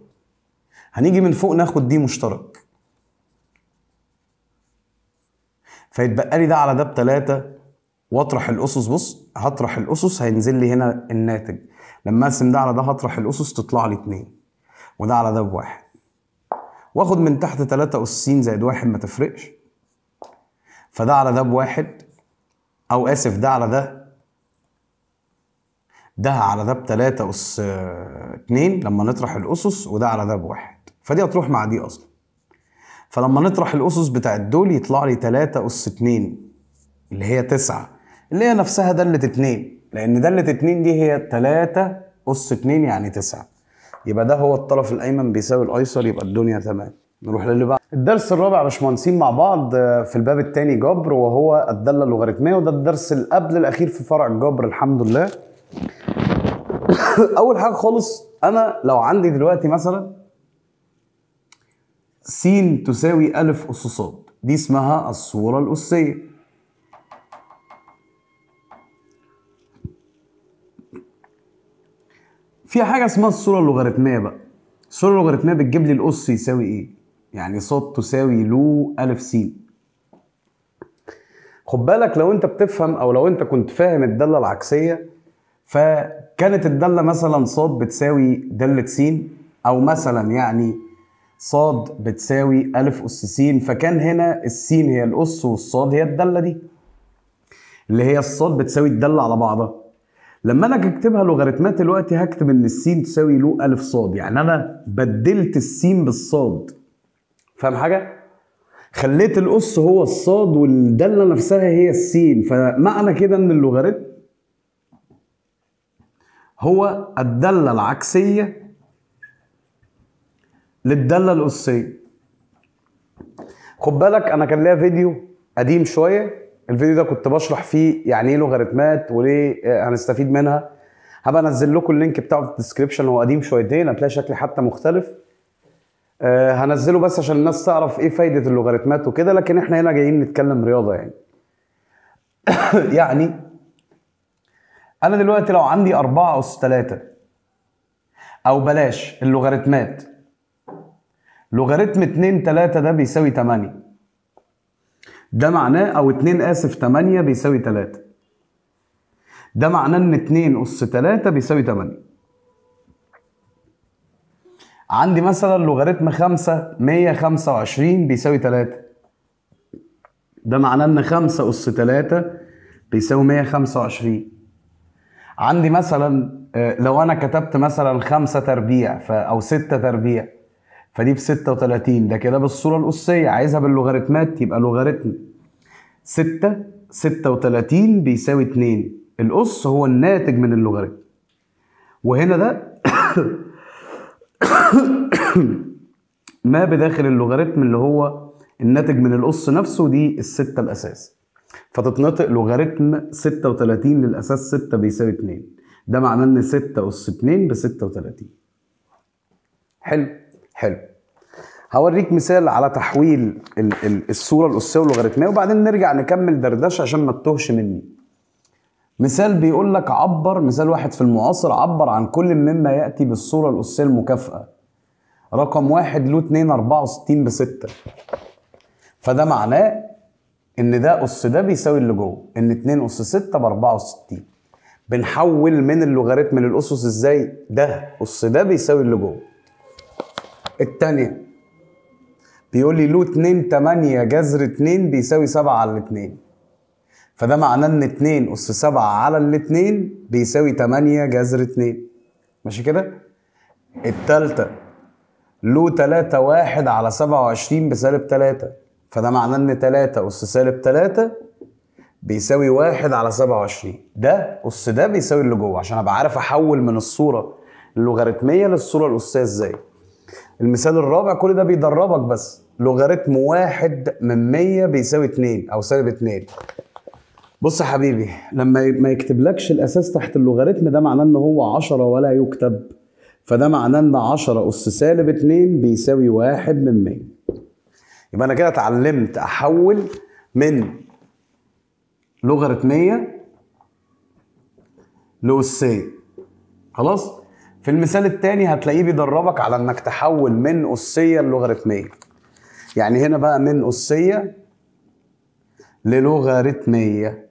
هنيجي من فوق ناخد دي مشترك فيتبقى لي ده على ده بتلاتة واطرح الاسس بص هطرح الاسس هينزل لي هنا الناتج لما ارسم ده على ده هطرح الاسس تطلع لي اتنين وده على ده بواحد واخد من تحت تلاتة اسين زائد واحد ما تفرقش فده على ده بواحد او اسف ده على ده ده على ذهب 3 أس 2 لما نطرح الأسس وده على ذهب 1 فدي هتروح مع دي أصلا فلما نطرح الأسس بتاعت دول يطلع لي 3 أس 2 اللي هي 9 اللي هي نفسها دالة 2 لأن دالة 2 دي هي 3 أس 2 يعني 9 يبقى ده هو الطرف الأيمن بيساوي الأيسر يبقى الدنيا تمام نروح للي بعد الدرس الرابع يا باشمهندسين مع بعض آه، في الباب الثاني جبر وهو الدالة اللوغاريتمية وده الدرس اللي قبل الأخير في فرع الجبر الحمد لله اول حاجه خالص انا لو عندي دلوقتي مثلا س تساوي ألف أس ص دي اسمها الصورة الأسية في حاجة اسمها الصورة اللوغاريتمية بقى الصورة اللوغاريتمية بتجيب لي الأس يساوي إيه؟ يعني ص تساوي لو ألف س خد بالك لو أنت بتفهم أو لو أنت كنت فاهم الدالة العكسية فكانت الداله مثلا صاد بتساوي داله س او مثلا يعني صاد بتساوي ألف أس س فكان هنا السين هي الأس والصاد هي الدالة دي اللي هي الصاد بتساوي الدالة على بعضها لما أنا أكتبها لوغاريتمات دلوقتي هكتب إن السين تساوي لو ألف صاد يعني أنا بدلت السين بالصاد فاهم حاجة؟ خليت الأس هو الصاد والدالة نفسها هي السين فمعنى كده إن اللوغاريتم هو الدالة العكسية للدالة الأسية. خد بالك أنا كان ليا فيديو قديم شوية الفيديو ده كنت بشرح فيه يعني ايه لوغاريتمات وليه آه، هنستفيد منها هبقى انزل لكم اللينك بتاعه في الديسكربشن هو قديم شويتين هتلاقي شكلي حتى مختلف أه هنزله بس عشان الناس تعرف ايه فايده اللوغاريتمات وكده لكن احنا هنا جايين نتكلم رياضه يعني يعني انا دلوقتي لو عندي 4 اس 3 او بلاش اللوغاريتمات لوغاريتم 2 3 ده بيساوي 8 ده معناه او 2 اسف 8 بيساوي 3 ده معناه ان 2 اس 3 بيساوي 8 عندي مثلا لوغاريتم 5 125 بيساوي 3 ده معناه ان 5 اس 3 بيساوي 125 عندي مثلا آه، لو انا كتبت مثلا خمسة تربيع او ستة تربيع فدي ب 36 ده كده بالصورة الأسية عايزها باللوغاريتمات يبقى لوغاريتم 6 36 بيساوي 2 الأس هو الناتج من اللوغاريتم وهنا ده ما بداخل اللوغاريتم اللي هو الناتج من الأس نفسه دي الستة الأساس فتتنطق لوغاريتم 36 للأساس 6 بيساوي 2 ده معناه إن 6 أس 2 ب 36 حلو حلو هوريك مثال على تحويل ال ال الصورة الأسية واللوغاريتمية وبعدين نرجع نكمل دردشة عشان ما تتوهش مني مثال بيقول لك عبر مثال واحد في المعاصر عبر عن كل مما يأتي بالصورة الأسية المكافئة رقم واحد له 2 64 ب 6 فده معناه ان ده اس ده بيساوي اللي جوه ان 2 اس 6 ب 64 بنحول من اللوغاريتم للاسس ازاي ده اس ده بيساوي اللي جوه الثانيه بيقول لي له 2 8 جذر 2 بيساوي 7 على 2 فده معناه ان 2 اس 7 على ال 2 بيساوي 8 جذر 2 ماشي كده الثالثه له 3 1 على 27 بسالب 3 فده معناه ان 3 اس سالب 3 بيساوي 1 على 27 ده اس ده بيساوي اللي جوه عشان ابقى عارف احول من الصوره اللوغاريتميه للصوره الاسيه ازاي المثال الرابع كل ده بيدربك بس لوغاريتم 1 من 100 بيساوي 2 او سالب 2 بص يا حبيبي لما ما يكتبلكش الاساس تحت اللوغاريتم ده معناه ان هو 10 ولا يكتب فده معناه ان 10 اس سالب 2 بيساوي 1 من 100 يبقى انا كده اتعلمت احول من لوغاريتميه لأسية خلاص في المثال الثاني هتلاقيه بيدربك على انك تحول من أسية للوغاريتمية يعني هنا بقى من أسية للوغاريتمية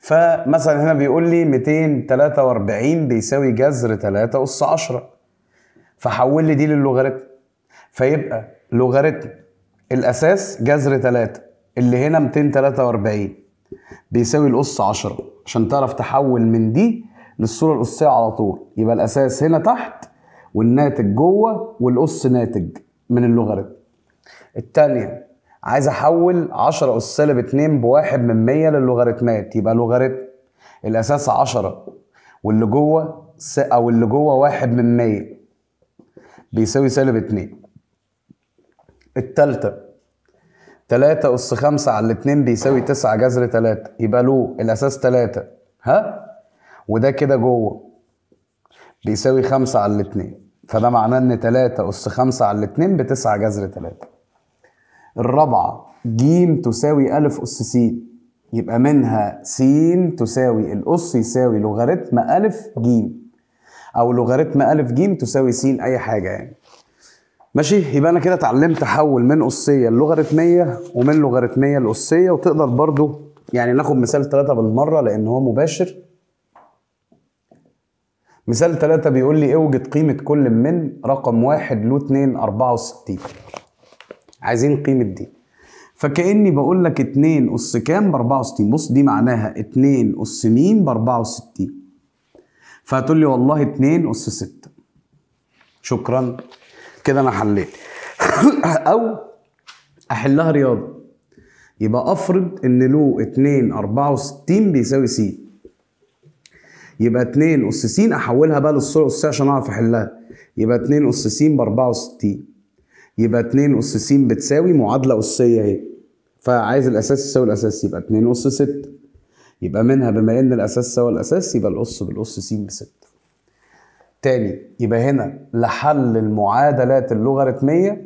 فمثلا هنا بيقول لي 243 بيساوي جذر 3 أس 10 فحول لي دي للوغاريتم فيبقى لوغاريتم الاساس جذر 3 اللي هنا 243 بيساوي الأس 10 عشان تعرف تحول من دي للصورة الأسية على طول يبقى الأساس هنا تحت والناتج جوه والأس ناتج من اللوغاريتم التانية عايز أحول 10 أس سالب 2 بواحد من 100 للوغاريتمات يبقى لوغاريتم الأساس 10 واللي جوه أو اللي جوه واحد من 100 بيساوي سالب 2 التالتة تلاتة أس خمسة على الاتنين بيساوي تسعة جذر تلاتة يبقى له الأساس تلاتة ها وده كده جوه بيساوي خمسة على الاتنين فده معناه إن تلاتة أس خمسة على الاتنين بتسعة جذر تلاتة الرابعة ج تساوي أ أس س يبقى منها س تساوي الأس يساوي لوغاريتم أ ج أو لوغاريتم أ ج تساوي س أي حاجة يعني ماشي يبقى انا كده اتعلمت احول من قصيه للوغاريتميه ومن لوغاريتميه لقصيه وتقدر برضو يعني ناخد مثال ثلاثة بالمره لان هو مباشر مثال ثلاثة بيقول لي اوجد قيمه كل من رقم واحد لو 2 64 عايزين قيمه دي فكاني بقول لك 2 اس كام ب 64 بص دي معناها 2 اس م ب 64 فهتقول لي والله 2 اس 6 شكرا كده انا حليت او احلها رياضه يبقى افرض ان له 2 64 بيساوي س يبقى 2 اس س احولها بقى للصوره الاساسيه عشان اعرف احلها يبقى 2 اس س ب 64 يبقى 2 اس س بتساوي معادله اسيه اهي فعايز الاساس يساوي الاساس يبقى 2 اس 6 يبقى منها بما ان الاساس سوى الاساس يبقى الاس بالاس س ب 6 بالتالي يبقى هنا لحل المعادلات اللوغاريتميه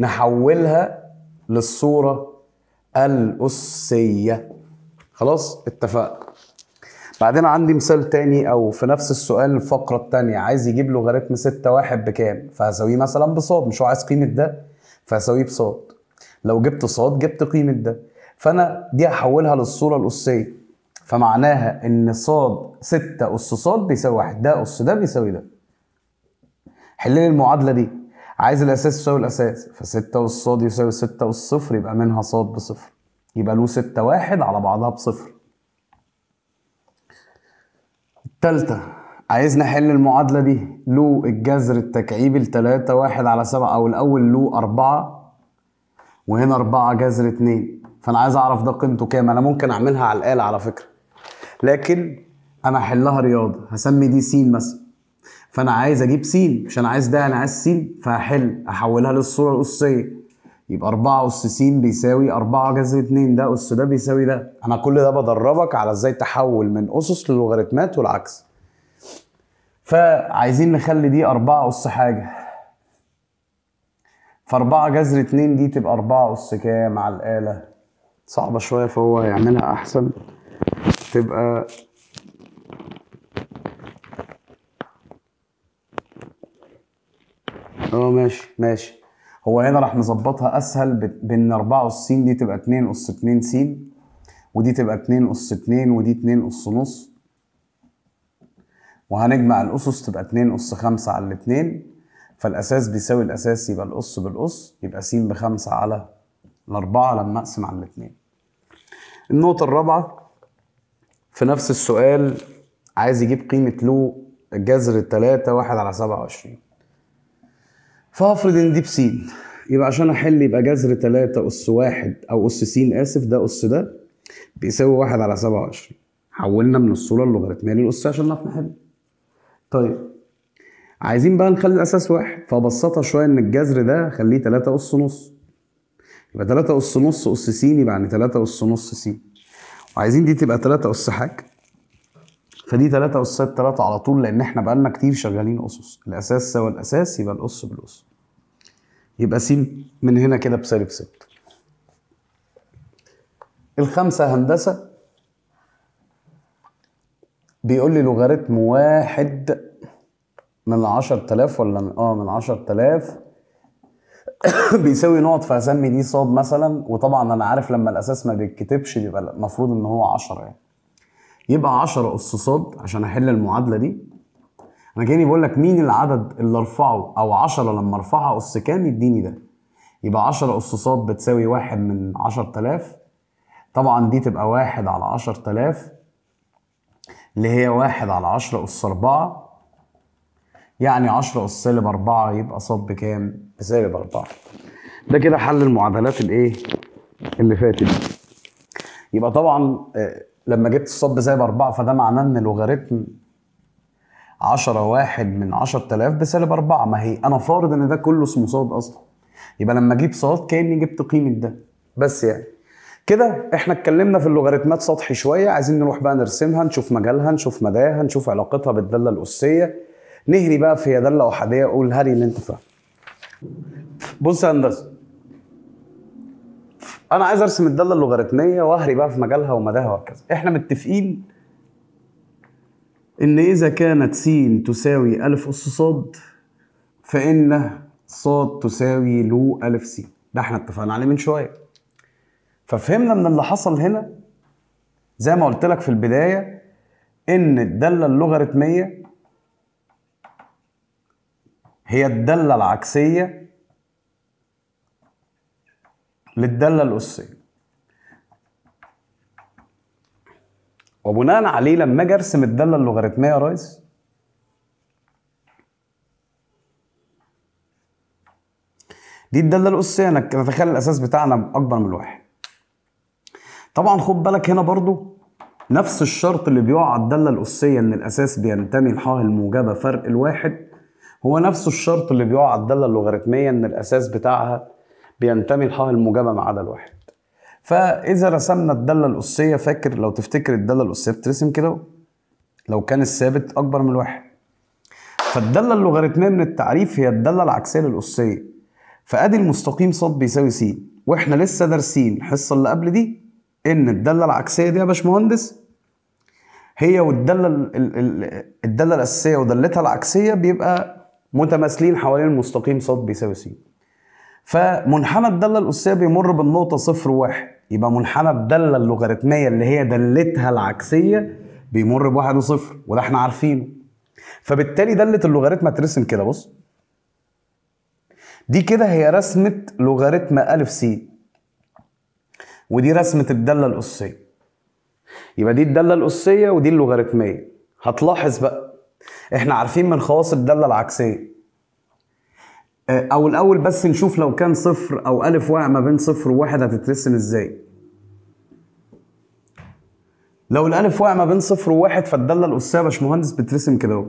نحولها للصوره الاسيه خلاص اتفقنا بعدين عندي مثال تاني او في نفس السؤال الفقره التانيه عايز يجيب لوغاريتم 6 واحد بكام فهساويه مثلا بصاد مش هو عايز قيمه ده فهساويه بصاد لو جبت صاد جبت قيمه ده فانا دي هحولها للصوره الاسيه فمعناها ان ص 6 اس ص بيساوي 1 ده اس ده بيساوي ده حل لي المعادله دي عايز الاساس يساوي الاساس ف 6 اس ص يساوي 6 اس 0 يبقى منها ص بصفر يبقى له 6 1 على بعضها بصفر الثالثه عايز نحل المعادله دي لو الجذر التكعيبي ل واحد على سبعة او الاول لو أربعة وهنا أربعة جذر 2 فانا عايز اعرف ده قيمته كام انا ممكن اعملها على الاله على فكره لكن انا هحلها رياضه هسمي دي سين مثلا فانا عايز اجيب سين مش انا عايز ده انا عايز سين فهحل احولها للصوره الاسيه يبقى 4 اس س بيساوي 4 جذر 2 ده اس ده بيساوي ده انا كل ده بدربك على ازاي تحول من اسس للوغاريتمات والعكس فعايزين نخلي دي 4 اس حاجه ف 4 جذر 2 دي تبقى 4 اس كام على الاله صعبه شويه فهو يعملها احسن تبقى اه ماشي ماشي هو هنا راح نظبطها اسهل بان 4 اس دي تبقى 2 اس 2 س ودي تبقى 2 اس 2 ودي 2 اس نص وهنجمع الاسس تبقى 2 اس 5 على الاثنين فالاساس بيساوي الاساس يبقى الاس بالاس يبقى س ب 5 على 4 لما أقسم على الاثنين النقطة الرابعة في نفس السؤال عايز يجيب قيمة له جذر 3 1 على 27 فافرض ان دي بسين يبقى عشان احل يبقى جذر 3 اس 1 او اس س اسف ده اس ده بيساوي 1 على 27 حولنا من الصورة اللوغاريتمية للأس عشان نعرف نحل طيب عايزين بقى نخلي الأساس واحد فأبسطها شوية إن الجذر ده خليه 3 أس نص يبقى 3 أس نص أس س يبقى يعني 3 أس نص س وعايزين دي تبقى ثلاثة أس حاج فدي ثلاثة أسات ثلاثة على طول لأن احنا بقالنا كتير شغالين أسس الأساس سوى الأساس يبقى الأس بالأس يبقى س من هنا كده بسالب ست الخمسة هندسة بيقول لي لوغاريتم واحد من عشر تلاف ولا من اه من عشر تلاف بيساوي نقط فهسمي دي صاد مثلا وطبعا انا عارف لما الاساس ما بيتكتبش بيبقى المفروض ان هو 10 يعني يبقى 10 اس صاد عشان احل المعادله دي انا كاني بقول لك مين العدد اللي ارفعه او 10 لما ارفعها اس كام يديني ده يبقى 10 اس صاد بتساوي 1 من 10000 طبعا دي تبقى 1 على 10000 اللي هي 1 على 10 اس 4 يعني 10 اس سالب 4 يبقى صاد بكام؟ سالب 4 ده كده حل المعادلات الايه اللي فاتت دي يبقى طبعا آه، لما جبت الصب سالب 4 فده معناه ان لوغاريتم 10 واحد من 10000 بسالب 4 ما هي انا فارض ان ده كله اسمه صاد اصلا يبقى لما اجيب صاد كاني جبت قيمه ده بس يعني كده احنا اتكلمنا في اللوغاريتمات سطحي شويه عايزين نروح بقى نرسمها نشوف مجالها نشوف مداها نشوف علاقتها بالداله الاسيه نهري بقى في داله احاديه قول هاري اللي انت فاهمه بص يا هندسه انا عايز ارسم الداله اللوغاريتميه واهري بقى في مجالها ومداها وهكذا احنا متفقين ان اذا كانت س تساوي الف اس ص فان ص تساوي لو الف س ده احنا اتفقنا عليه من شويه ففهمنا من اللي حصل هنا زي ما قلت لك في البدايه ان الداله اللوغاريتميه هي الدالة العكسية للدالة الأسية وبناء عليه لما اجي ارسم الداله اللوغاريتميه يا ريس دي الداله الاسيه انا اتخيل الاساس بتاعنا اكبر من الواحد طبعا خد بالك هنا برضو نفس الشرط اللي بيقع على الداله الاسيه ان الاساس بينتمي لحاه الموجبه فرق الواحد هو نفس الشرط اللي بيقع على الداله اللوغاريتميه ان الاساس بتاعها بينتمي لحاء الموجبه ما عدا الواحد فاذا رسمنا الداله الاسيه فاكر لو تفتكر الداله الاسيه بترسم كده لو كان الثابت اكبر من الواحد فالداله اللوغاريتميه من التعريف هي الداله العكسيه للاسيه فادي المستقيم ص بيساوي س واحنا لسه دارسين الحصه اللي قبل دي ان الداله العكسيه دي يا باشمهندس هي والداله الداله الاساسيه ودالتها العكسيه بيبقى متماثلين حوالين المستقيم ص بيساوي س فمنحنى الداله الاسيه بيمر بالنقطه صفر واحد يبقى منحنى الداله اللوغاريتميه اللي هي دالتها العكسيه بيمر بواحد وصفر وده احنا عارفينه فبالتالي داله اللوغاريتم هترسم كده بص دي كده هي رسمه لوغاريتم ا س ودي رسمه الداله الاسيه يبقى دي الداله الاسيه ودي اللوغاريتميه هتلاحظ بقى احنا عارفين من خواص الداله العكسيه اه، او الاول بس نشوف لو كان صفر او الف واقع ما بين صفر وواحد هتترسم ازاي لو الالف واقع ما بين صفر وواحد فالداله الاسيه يا باشمهندس بترسم كده اهو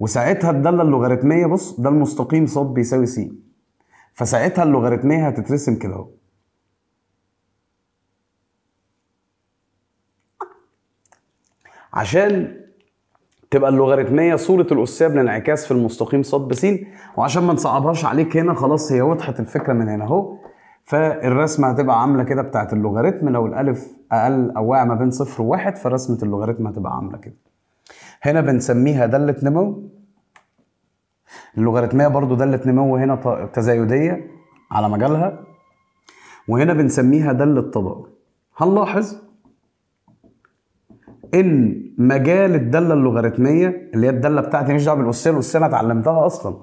وساعتها الداله اللوغاريتميه بص ده المستقيم ص بيساوي س فساعتها اللوغاريتميه هتترسم كده اهو عشان تبقى اللوغاريتميه صوره الاسياب لانعكاس في المستقيم ص ب س وعشان ما نصعبهاش عليك هنا خلاص هي وضحت الفكره من هنا اهو فالرسمه هتبقى عامله كده بتاعت اللوغاريتم لو الالف اقل او واقع ما بين صفر وواحد فرسمه اللوغاريتم هتبقى عامله كده هنا بنسميها داله نمو اللوغاريتميه برضو داله نمو هنا تزايديه على مجالها وهنا بنسميها داله تضاؤم هنلاحظ ان مجال الداله اللوغاريتميه اللي هي الداله بتاعتي مش دعوه بالاسيه الاسيه انا اتعلمتها اصلا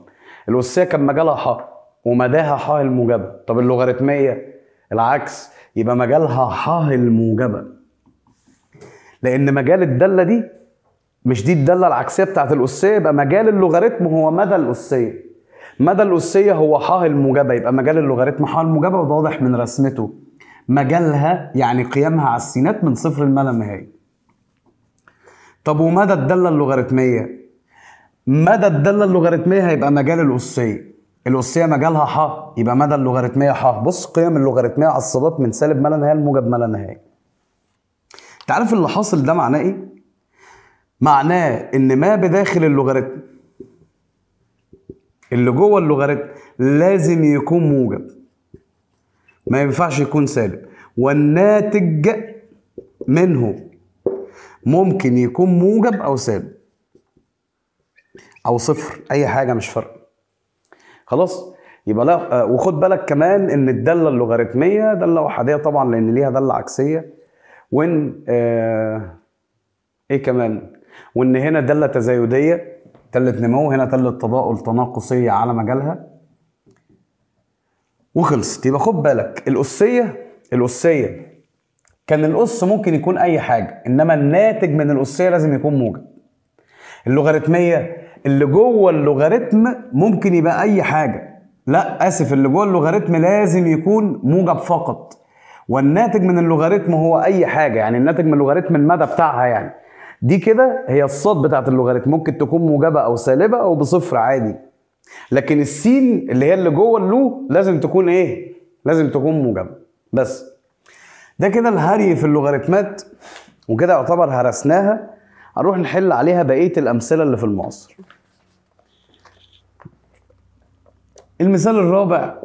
الاسيه كان مجالها ح ومداها ح الموجبه طب اللوغاريتميه العكس يبقى مجالها ح الموجبه لان مجال الداله دي مش دي الداله العكسيه بتاعت الاسيه يبقى مجال اللوغاريتم هو مدى الاسيه مدى الاسيه هو ح الموجبه يبقى مجال اللوغاريتم ح الموجبه وده واضح من رسمته مجالها يعني قيامها على السينات من صفر الملا نهائي طب ومدى الداله اللوغاريتميه مدى الداله اللوغاريتميه هيبقى مجال الاسيه الاسيه مجالها ح يبقى مدى اللوغاريتميه ح بص قيم اللوغاريتميه على الصادات من سالب ما لا نهايه لموجب ما لا نهايه انت عارف اللي حاصل ده معناه ايه معناه ان ما بداخل اللوغاريتم اللي جوه اللوغاريتم لازم يكون موجب ما ينفعش يكون سالب والناتج منه ممكن يكون موجب او سالب او صفر اي حاجه مش فارقه خلاص يبقى لا آه، وخد بالك كمان ان الداله اللوغاريتميه داله احاديه طبعا لان ليها داله عكسيه وان آه ايه كمان وان هنا داله تزايديه داله نمو هنا داله تضاؤل تناقصيه على مجالها وخلصت يبقى خد بالك الاسيه الاسيه كان القص ممكن يكون اي حاجه انما الناتج من القصيه لازم يكون موجب اللوغاريتميه اللي جوه اللوغاريتم ممكن يبقى اي حاجه لا اسف اللي جوه اللوغاريتم لازم يكون موجب فقط والناتج من اللوغاريتم هو اي حاجه يعني الناتج من اللوغاريتم المدى بتاعها يعني دي كده هي الصاد بتاعه اللوغاريتم ممكن تكون موجبه او سالبه او بصفر عادي لكن السين اللي هي اللي جوه اللو لازم تكون ايه لازم تكون موجبه بس ده كده الهري في اللوغاريتمات وكده يعتبر هرسناها هنروح نحل عليها بقيه الامثله اللي في المعاصر المثال الرابع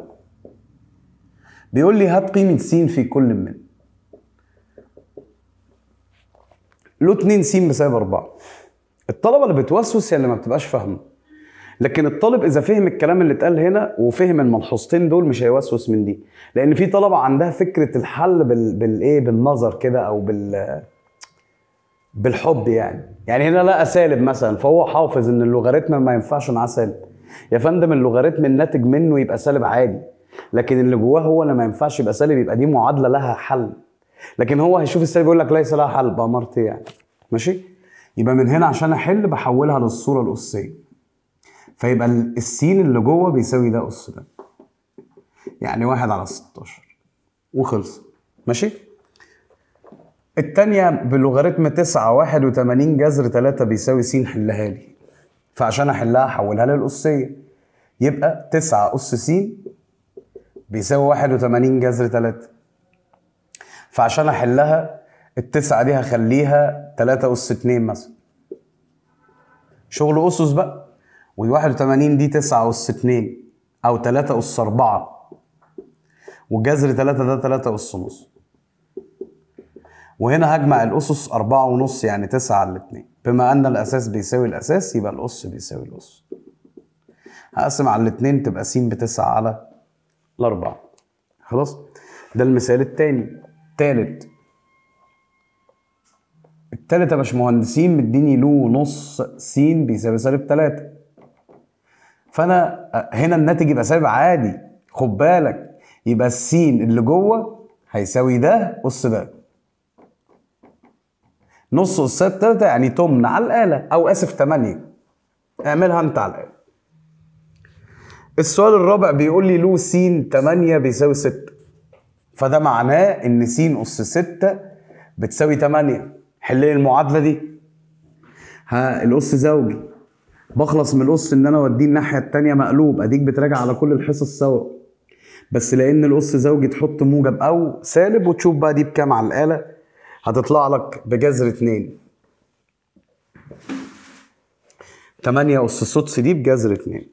بيقول لي هات قيمة س في كل من له 2 س بسبب 4 الطلبة اللي بتوسوس يعني اللي ما بتبقاش فاهمة لكن الطالب اذا فهم الكلام اللي اتقال هنا وفهم الملحوظتين دول مش هيوسوس من دي لان في طلبه عندها فكره الحل بال... بالايه بالنظر كده او بال بالحب يعني يعني هنا لقى سالب مثلا فهو حافظ ان اللوغاريتم ما ينفعش معاه سالب يا فندم اللوغاريتم الناتج منه يبقى سالب عادي لكن اللي جواه هو اللي ما ينفعش يبقى سالب يبقى دي معادله لها حل لكن هو هيشوف السالب يقول لك ليس لها حل بامرتي يعني ماشي يبقى من هنا عشان احل بحولها للصوره الاسيه فيبقى السين اللي جوه بيساوي ده اس ده يعني واحد على 16 وخلص ماشي الثانيه بلوغاريتم 9 81 جذر 3 بيساوي س حلها لي فعشان احلها احولها للأسية يبقى 9 أس س بيساوي 81 جذر 3 فعشان احلها التسعة دي هخليها 3 أس 2 مثلا شغل أسس بقى وال 81 دي 9 أس 2 أو 3 أس 4 والجذر 3 ده 3 أس نص وهنا هجمع الأسس 4 ونص يعني 9 على 2 بما أن الأساس بيساوي الأساس يبقى الأس بيساوي الأس هقسم على الاثنين تبقى س 9 على الأربعة خلاص ده المثال الثاني الثالث الثالث يا باشمهندسين مديني له نص س بيساوي سالب 3 فانا هنا الناتج يبقى سالب عادي خد بالك يبقى السين اللي جوه هيساوي ده قص ده نص قص تلاتة يعني تمن على الآلة أو آسف تمانية اعملها أنت على الآلة السؤال الرابع بيقول لي له س 8 بيساوي 6 فده معناه إن س أس 6 بتساوي 8 حل لي المعادلة دي ها الأس زوجي بخلص من القص ان انا اوديه الناحيه التانيه مقلوب اديك بتراجع على كل الحصص سوا بس لان القص زوجي تحط موجب او سالب وتشوف بقى دي بكام على الاله هتطلع لك بجذر اتنين تمانية قص سدس دي بجذر اتنين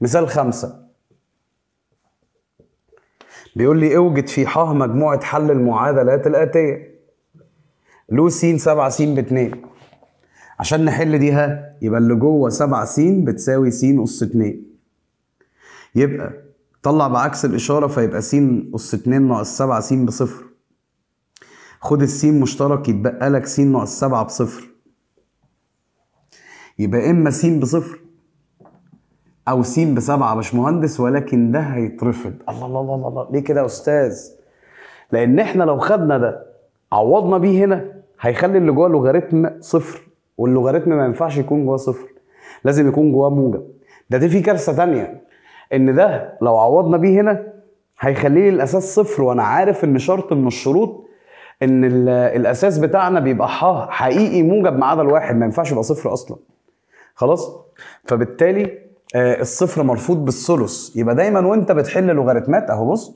مثال خمسة بيقول لي اوجد في ح مجموعة حل المعادلات الآتية لو س 7 س باتنين عشان نحل دي ها يبقى اللي جوه 7 س بتساوي س أس 2 يبقى طلع بعكس الإشارة فيبقى س أس 2 ناقص 7 س بصفر خد السين مشترك يتبقى لك س ناقص 7 بصفر يبقى إما س بصفر أو س ب7 يا باشمهندس ولكن ده هيترفض الله الله الله الله ليه كده يا أستاذ؟ لأن إحنا لو خدنا ده عوضنا بيه هنا هيخلي اللي جوه لوغاريتم صفر واللوغاريتم ما ينفعش يكون جواه صفر لازم يكون جواه موجب ده دي في كارثه ثانيه ان ده لو عوضنا بيه هنا هيخليه الاساس صفر وانا عارف ان شرط من الشروط ان الاساس بتاعنا بيبقى حقيقي موجب ما عدا الواحد ما ينفعش يبقى صفر اصلا خلاص فبالتالي آه، الصفر مرفوض بالثلث يبقى دايما وانت بتحل لوغاريتمات اهو بص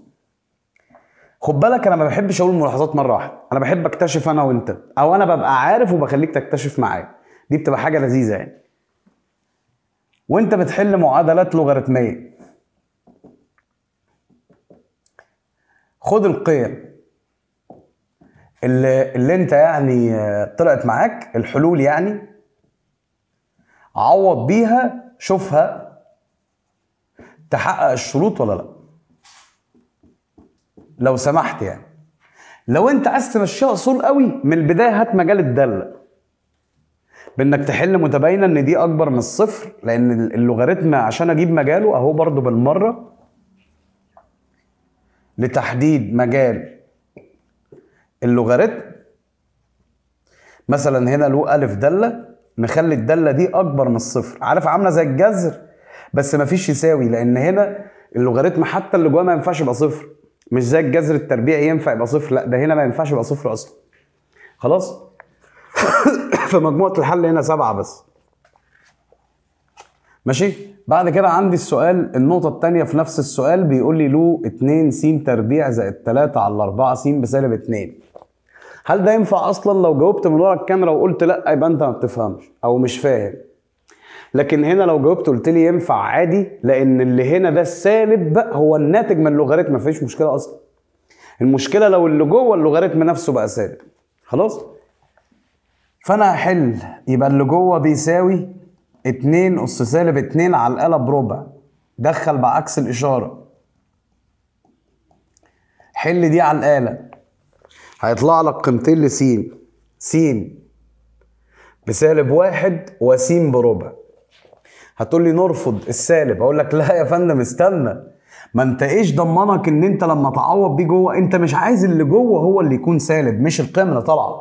خد بالك انا ما بحبش اقول ملاحظات مره واحده انا بحب اكتشف انا وانت او انا ببقى عارف وبخليك تكتشف معايا دي بتبقى حاجه لذيذه يعني وانت بتحل معادلات لوغاريتميه خد القيم اللي, اللي انت يعني آه، طلعت معاك الحلول يعني عوض بيها شوفها تحقق الشروط ولا لا لو سمحت يعني لو انت عايز تمشيها اصول قوي من البدايه هات مجال الداله بانك تحل متباينه ان دي اكبر من الصفر لان اللوغاريتم عشان اجيب مجاله اهو برضو بالمره لتحديد مجال اللوغاريتم مثلا هنا له الف داله نخلي الداله دي اكبر من الصفر عارف عامله زي الجذر بس مفيش يساوي لان هنا اللوغاريتم حتى اللي جواه ما ينفعش يبقى صفر مش زي الجذر التربيعي ينفع يبقى صفر لا ده هنا ما ينفعش يبقى صفر اصلا خلاص فمجموعه الحل هنا سبعه بس ماشي بعد كده عندي السؤال النقطه الثانيه في نفس السؤال بيقول لي له 2 س تربيع زائد 3 على 4 س بسالب 2 هل ده ينفع اصلا لو جاوبت من ورا الكاميرا وقلت لا يبقى انت ما بتفهمش او مش فاهم لكن هنا لو جاوبت قلت لي ينفع عادي لان اللي هنا ده السالب هو الناتج من اللوغاريتم مفيش مشكله اصلا المشكله لو اللي جوه اللوغاريتم نفسه بقى سالب خلاص فانا هحل يبقى اللي جوه بيساوي 2 اس سالب 2 على الاله بربع دخل بعكس الاشاره حل دي على الاله هيطلع لك قيمتين لسين س بسالب واحد وسين بربع هتقول لي نرفض السالب اقول لك لا يا فندم استنى ما انت ايش ضمنك ان انت لما تعوض بيه جوه انت مش عايز اللي جوه هو اللي يكون سالب مش القيمه اللي طالعه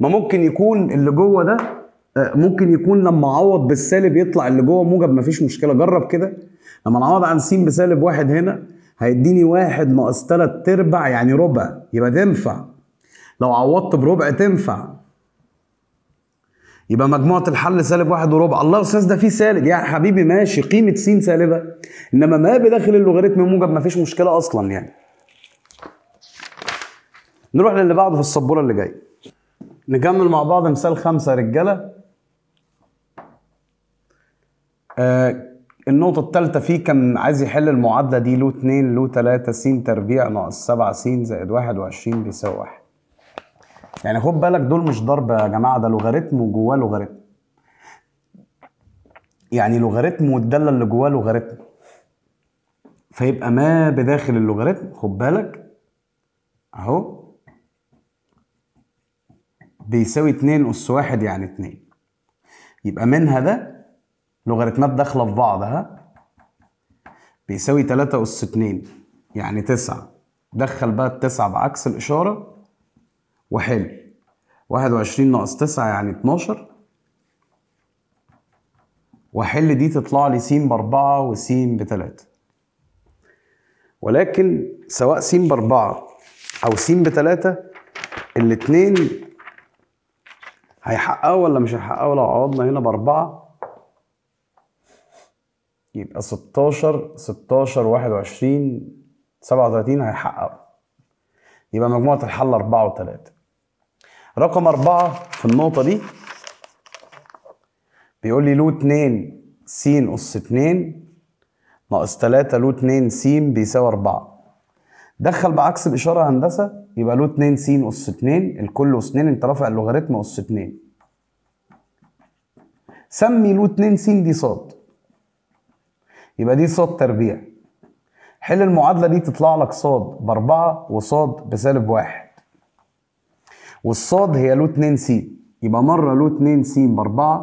ما ممكن يكون اللي جوه ده آه، ممكن يكون لما اعوض بالسالب يطلع اللي جوه موجب ما فيش مشكله جرب كده لما نعوض عن س بسالب واحد هنا هيديني واحد ناقص تلات ارباع يعني ربع يبقى تنفع لو عوضت بربع تنفع يبقى مجموعة الحل سالب واحد وربع الله يا أستاذ ده فيه سالب يعني حبيبي ماشي قيمة س سالبة إنما ما بداخل اللوغاريتم موجب ما فيش مشكلة أصلا يعني نروح للي بعده في السبورة اللي جاية نكمل مع بعض مثال خمسة يا رجالة آه النقطة الثالثة فيه كان عايز يحل المعادلة دي له 2 له 3 س تربيع ناقص 7 س زائد 21 بيساوي 1 يعني خد بالك دول مش ضرب يا جماعه ده لوغاريتم وجواه لوغاريتم يعني لوغاريتم والداله اللي جواه لوغاريتم فيبقى ما بداخل اللوغاريتم خد بالك اهو بيساوي 2 اس 1 يعني 2 يبقى منها ده لوغاريتمات داخله في بعض ها بيساوي 3 اس 2 يعني 9 دخل بقى التسعة بعكس الإشارة وحلو 21 ناقص 9 يعني 12 واحل دي تطلع لي س ب 4 وس ب 3 ولكن سواء س ب 4 أو س ب 3 الاثنين هيحققوا ولا مش هيحققوا لو عوضنا هنا ب 4 يبقى 16 16 21 37 هيحققوا يبقى مجموعة الحل 4 و3 رقم أربعة في النقطة دي بيقول لي لو 2 س أس 2 ناقص 3 لو 2 س بيساوي 4 دخل بعكس الإشارة هندسة يبقى لو 2 س أس 2 الكل أس 2 أنت رافع اللوغاريتم أس 2 سمي لو 2 س دي ص يبقى دي ص تربيع حل المعادلة دي تطلع لك صاد بأربعة وص بسالب واحد والصاد هي له 2 س يبقى مره له 2 س باربعه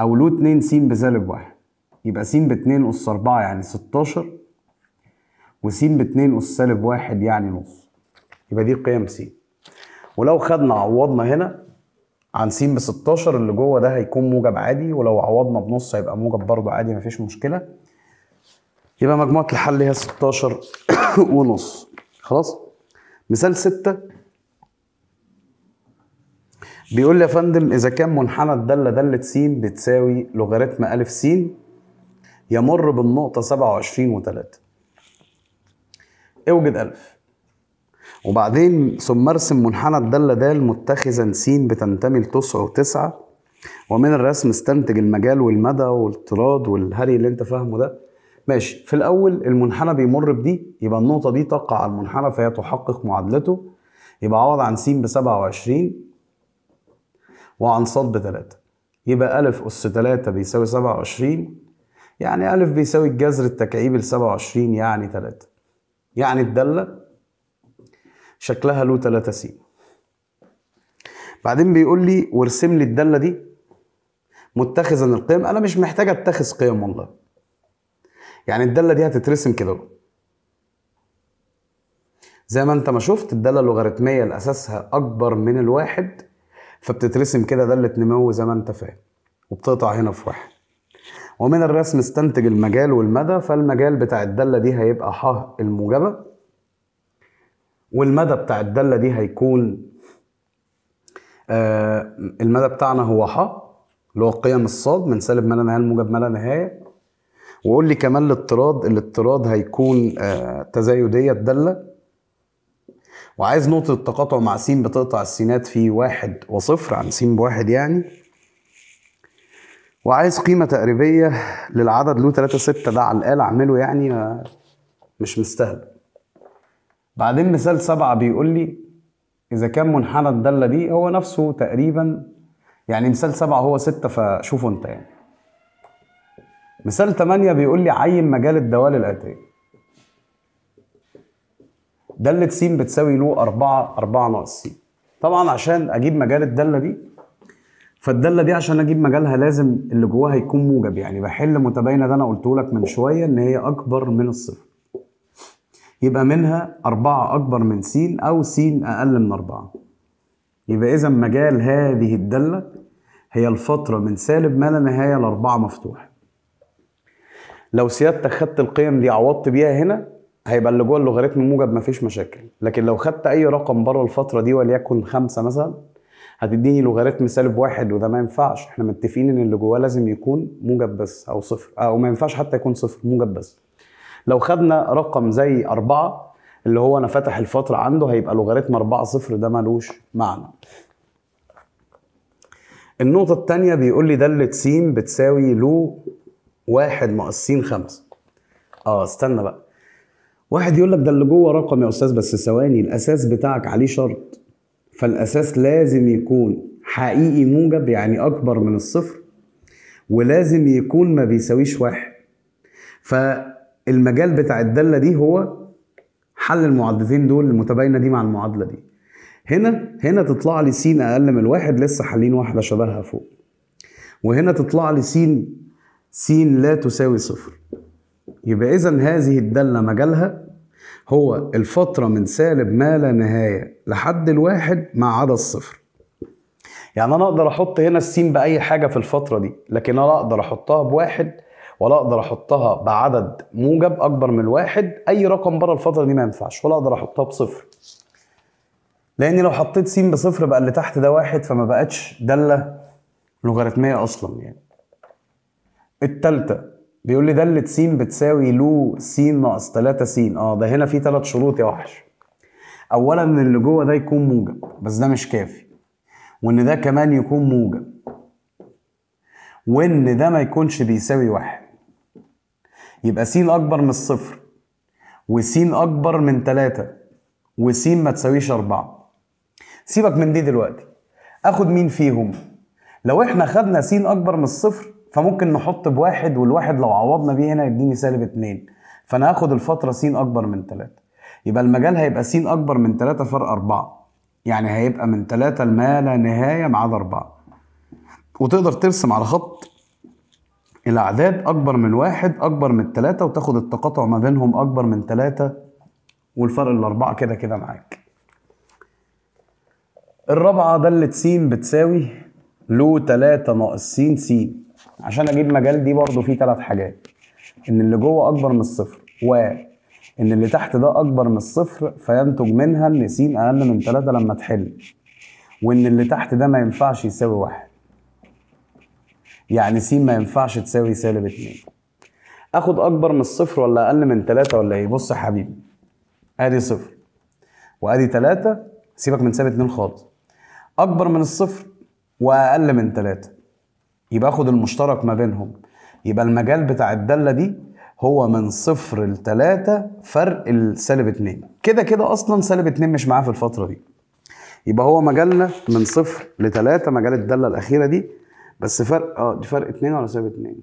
او له 2 س بسالب واحد يبقى س ب 2 اس 4 يعني 16 وس ب 2 اس سالب واحد يعني نص يبقى دي قيم س ولو خدنا عوضنا هنا عن س ب 16 اللي جوه ده هيكون موجب عادي ولو عوضنا بنص هيبقى موجب برضه عادي مفيش مشكله يبقى مجموعه الحل هي 16 ونص خلاص مثال 6 بيقول لي يا فندم اذا كان منحنى الداله داله س بتساوي لوغاريتم ا س يمر بالنقطه 27 و3 اوجد ألف وبعدين ثم ارسم منحنى الداله د متخذا س بتنتمي ل 9 و9 ومن الرسم استنتج المجال والمدى والطراد والهري اللي انت فاهمه ده ماشي في الاول المنحنى بيمر بدي يبقى النقطه دي تقع على المنحنى فهي تحقق معادلته يبقى عوض عن س ب 27 وعن صاد 3 يبقى ألف أس 3 بيساوي سبعة وعشرين يعني ألف بيساوي الجذر التكعيبي لسبعة وعشرين يعني 3 يعني الدالة شكلها له 3 س بعدين بيقول لي وارسم لي الدالة دي متخذا القيم أنا مش محتاج أتخذ قيم والله يعني الدالة دي هتترسم كده زي ما انت ما شفت الدالة اللوغاريتمية لأساسها أكبر من الواحد فبتترسم كده دالة نمو زي ما انت فاهم وبتقطع هنا في واحد ومن الرسم استنتج المجال والمدى فالمجال بتاع الدالة دي هيبقى ح الموجبة والمدى بتاع الدالة دي هيكون آه المدى بتاعنا هو ح اللي هو قيم الصاد من سالب ما لا نهاية لموجب ما لا نهاية وقول لي كمان الاضطراد الاضطراد هيكون آه تزايدية الدالة وعايز نقطة التقاطع مع س بتقطع السينات في واحد وصفر عن س بواحد يعني وعايز قيمة تقريبية للعدد له تلاتة ستة ده على الآلة أعمله يعني آه، مش مستاهل بعدين مثال سبعة بيقول لي إذا كان منحنى الدالة دي هو نفسه تقريبا يعني مثال سبعة هو ستة فشوفوا أنت يعني مثال تمانية بيقول لي عين مجال الدوال الآتية دالة س بتساوي له 4 4 ناقص س طبعا عشان اجيب مجال الدالة دي فالدالة دي عشان اجيب مجالها لازم اللي جواها يكون موجب يعني بحل متباينة ده انا قلته لك من شوية ان هي اكبر من الصفر يبقى منها 4 اكبر من س او س اقل من 4 يبقى اذا مجال هذه الدالة هي الفترة من سالب ما لا نهاية لأربعة مفتوح لو سيادتك خدت القيم دي عوضت بيها هنا هيبقى اللي جوه اللوغاريتم موجب مفيش مشاكل لكن لو خدت اي رقم بره الفتره دي وليكن خمسة مثلا هتديني لوغاريتم سالب واحد وده ما ينفعش احنا متفقين ان اللي جواه لازم يكون موجب بس او صفر او آه، ما ينفعش حتى يكون صفر موجب بس لو خدنا رقم زي أربعة اللي هو أنا فاتح الفترة عنده هيبقى لوغاريتم أربعة صفر ده ملوش معنى النقطة التانية بيقول لي دالة س بتساوي لو واحد ناقص س خمسة اه استنى بقى واحد يقول لك ده اللي جوه رقم يا استاذ بس ثواني الاساس بتاعك عليه شرط فالاساس لازم يكون حقيقي موجب يعني اكبر من الصفر ولازم يكون ما بيساويش واحد فالمجال بتاع الداله دي هو حل المعادلتين دول المتباينه دي مع المعادله دي هنا هنا تطلع لي س اقل من الواحد لسه حالين واحده شبهها فوق وهنا تطلع لي س س لا تساوي صفر يبقى إذا هذه الدالة مجالها هو الفترة من سالب ما لا نهاية لحد الواحد ما عدا الصفر يعني أنا أقدر أحط هنا السين بأي حاجة في الفترة دي لكن أنا أقدر أحطها بواحد ولا أقدر أحطها بعدد موجب أكبر من الواحد أي رقم بره الفترة دي ما ينفعش ولا أقدر أحطها بصفر لأن لو حطيت س بصفر بقى اللي تحت ده واحد فما بقتش دالة لوغاريتمية أصلا يعني التالتة بيقول لي دالة س بتساوي لو س ناقص 3 س اه ده هنا في ثلاث شروط يا وحش اولا ان اللي جوه ده يكون موجب بس ده مش كافي وان ده كمان يكون موجب وان ده ما يكونش بيساوي واحد يبقى س اكبر من الصفر وس اكبر من 3 وس ما تساويش 4 سيبك من دي دلوقتي اخد مين فيهم لو احنا خدنا س اكبر من الصفر فممكن نحط بواحد والواحد لو عوضنا بيه هنا يديني سالب اتنين فانا هاخد الفتره س اكبر من تلاته يبقى المجال هيبقى س اكبر من تلاته فرق اربعه يعني هيبقى من تلاته لما لا نهايه ما عدا اربعه وتقدر ترسم على خط الأعداد أكبر من واحد أكبر من تلاتة وتاخد التقاطع ما بينهم أكبر من تلاتة والفرق الأربعة كده كده معاك. الرابعة دالة س بتساوي لو تلاتة ناقص س س عشان اجيب مجال دي برضو فيه ثلاث حاجات ان اللي جوه اكبر من الصفر و ان اللي تحت ده اكبر من الصفر فينتج منها ان س اقل من ثلاثة لما تحل وان اللي تحت ده ما ينفعش يساوي واحد يعني س ما ينفعش تساوي سالب اتنين اخد اكبر من الصفر ولا اقل من ثلاثة ولا ايه بص يا حبيبي ادي صفر وادي ثلاثة سيبك من سالب اتنين خالص اكبر من الصفر واقل من ثلاثة يبقى اخد المشترك ما بينهم يبقى المجال بتاع الدالة دي هو من صفر لتلاتة فرق السالب اتنين كده كده اصلا سالب اتنين مش معاه في الفترة دي يبقى هو مجالنا من صفر لتلاتة مجال الدالة الأخيرة دي بس فرق اه دي فرق اتنين ولا سالب اتنين؟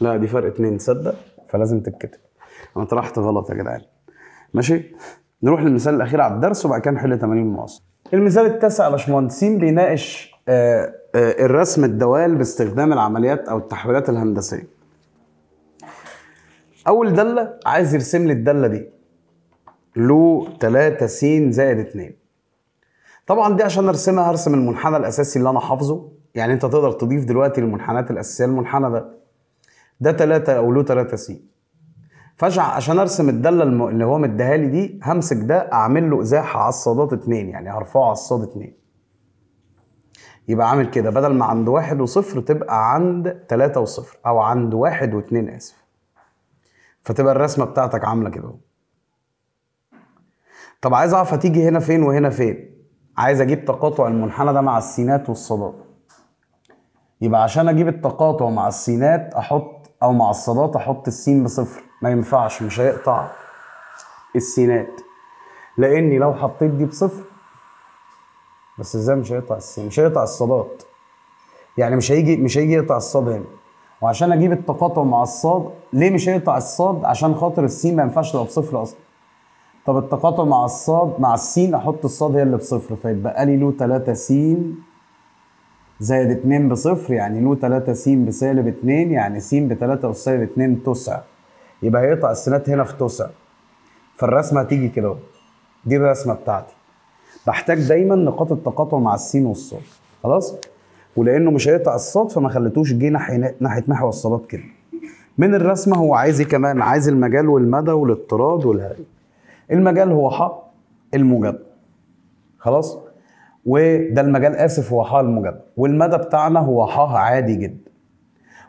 لا دي فرق اتنين تصدق فلازم تتكتب انا طرحت غلط يا جدعان ماشي نروح للمثال الاخير على الدرس وبعد كده نحل تمارين المواصل المثال التاسع يا باشمهندسين بيناقش آه آه، الرسم الدوال باستخدام العمليات او التحويلات الهندسيه اول داله عايز يرسم لي الداله دي له 3 س زائد 2 طبعا دي عشان ارسمها هرسم المنحنى الاساسي اللي انا حافظه يعني انت تقدر تضيف دلوقتي المنحنات الاساسيه المنحنى ده ده 3 او له 3 س فجع عشان ارسم الداله اللي هو مديها لي دي همسك ده اعمل له ازاحه على الصادات 2 يعني هرفعه على الصاد 2 يبقى عامل كده بدل ما عند واحد وصفر تبقى عند تلاتة وصفر أو عند واحد واتنين آسف فتبقى الرسمة بتاعتك عاملة كده طب عايز أعرف هتيجي هنا فين وهنا فين عايز أجيب تقاطع المنحنى ده مع السينات والصادات يبقى عشان أجيب التقاطع مع السينات أحط أو مع الصادات أحط السين بصفر ما ينفعش مش هيقطع السينات لأني لو حطيت دي بصفر بس ازاي مش هيقطع السين مش هيقطع الصادات يعني مش هيجي مش هيجي يقطع الصاد هنا وعشان اجيب التقاطع مع الصاد ليه مش هيقطع الصاد عشان خاطر السين ما ينفعش تبقى بصفر اصلا طب التقاطع مع الصاد مع السين احط الصاد هي اللي بصفر فيتبقى لي له 3 س زائد 2 بصفر يعني له 3 س بسالب 2 يعني س ب 3 وسالب 2 تسع يبقى هيقطع السينات هنا في تسع فالرسمه هتيجي كده دي الرسمه بتاعتي بحتاج دايما نقاط التقاطع مع السين والصاد خلاص ولانه مش هيقطع الصاد فما خليتوش جه ناحيه ناحيه محور الصادات كده من الرسمه هو عايز ايه كمان عايز المجال والمدى والاضطراد والهرج المجال هو ح الموجب خلاص وده المجال اسف هو ح الموجب والمدى بتاعنا هو ح عادي جدا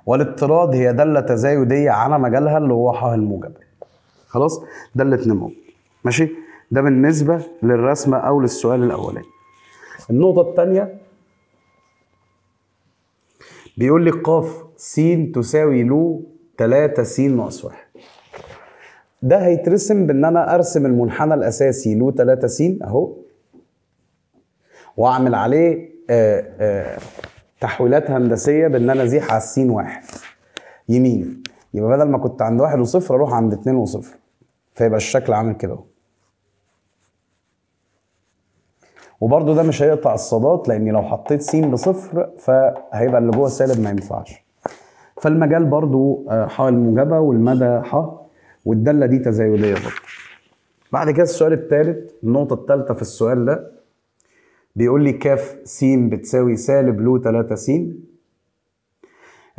والاضطراد هي داله تزايديه على مجالها اللي هو ح الموجب خلاص داله نمو ماشي ده بالنسبه للرسمه او للسؤال الاولاني النقطه الثانيه بيقول لي قاف س تساوي له 3 س ناقص 1 ده هيترسم بان انا ارسم المنحنى الاساسي له 3 س اهو واعمل عليه آآ آه، آآ آه، تحويلات هندسيه بان انا ازيح على السين واحد يمين يبقى بدل ما كنت عند واحد وصفر اروح عند اتنين وصفر فيبقى الشكل عامل كده اهو وبرده ده مش هيقطع الصادات لان لو حطيت س بصفر فهيبقى اللي جوه سالب ما ينفعش فالمجال برده آه، ح الموجبه والمدى ح والداله دي تزايديه برده. بعد كده السؤال الثالث النقطه الثالثه في السؤال ده بيقول لي ك س بتساوي سالب لو 3 س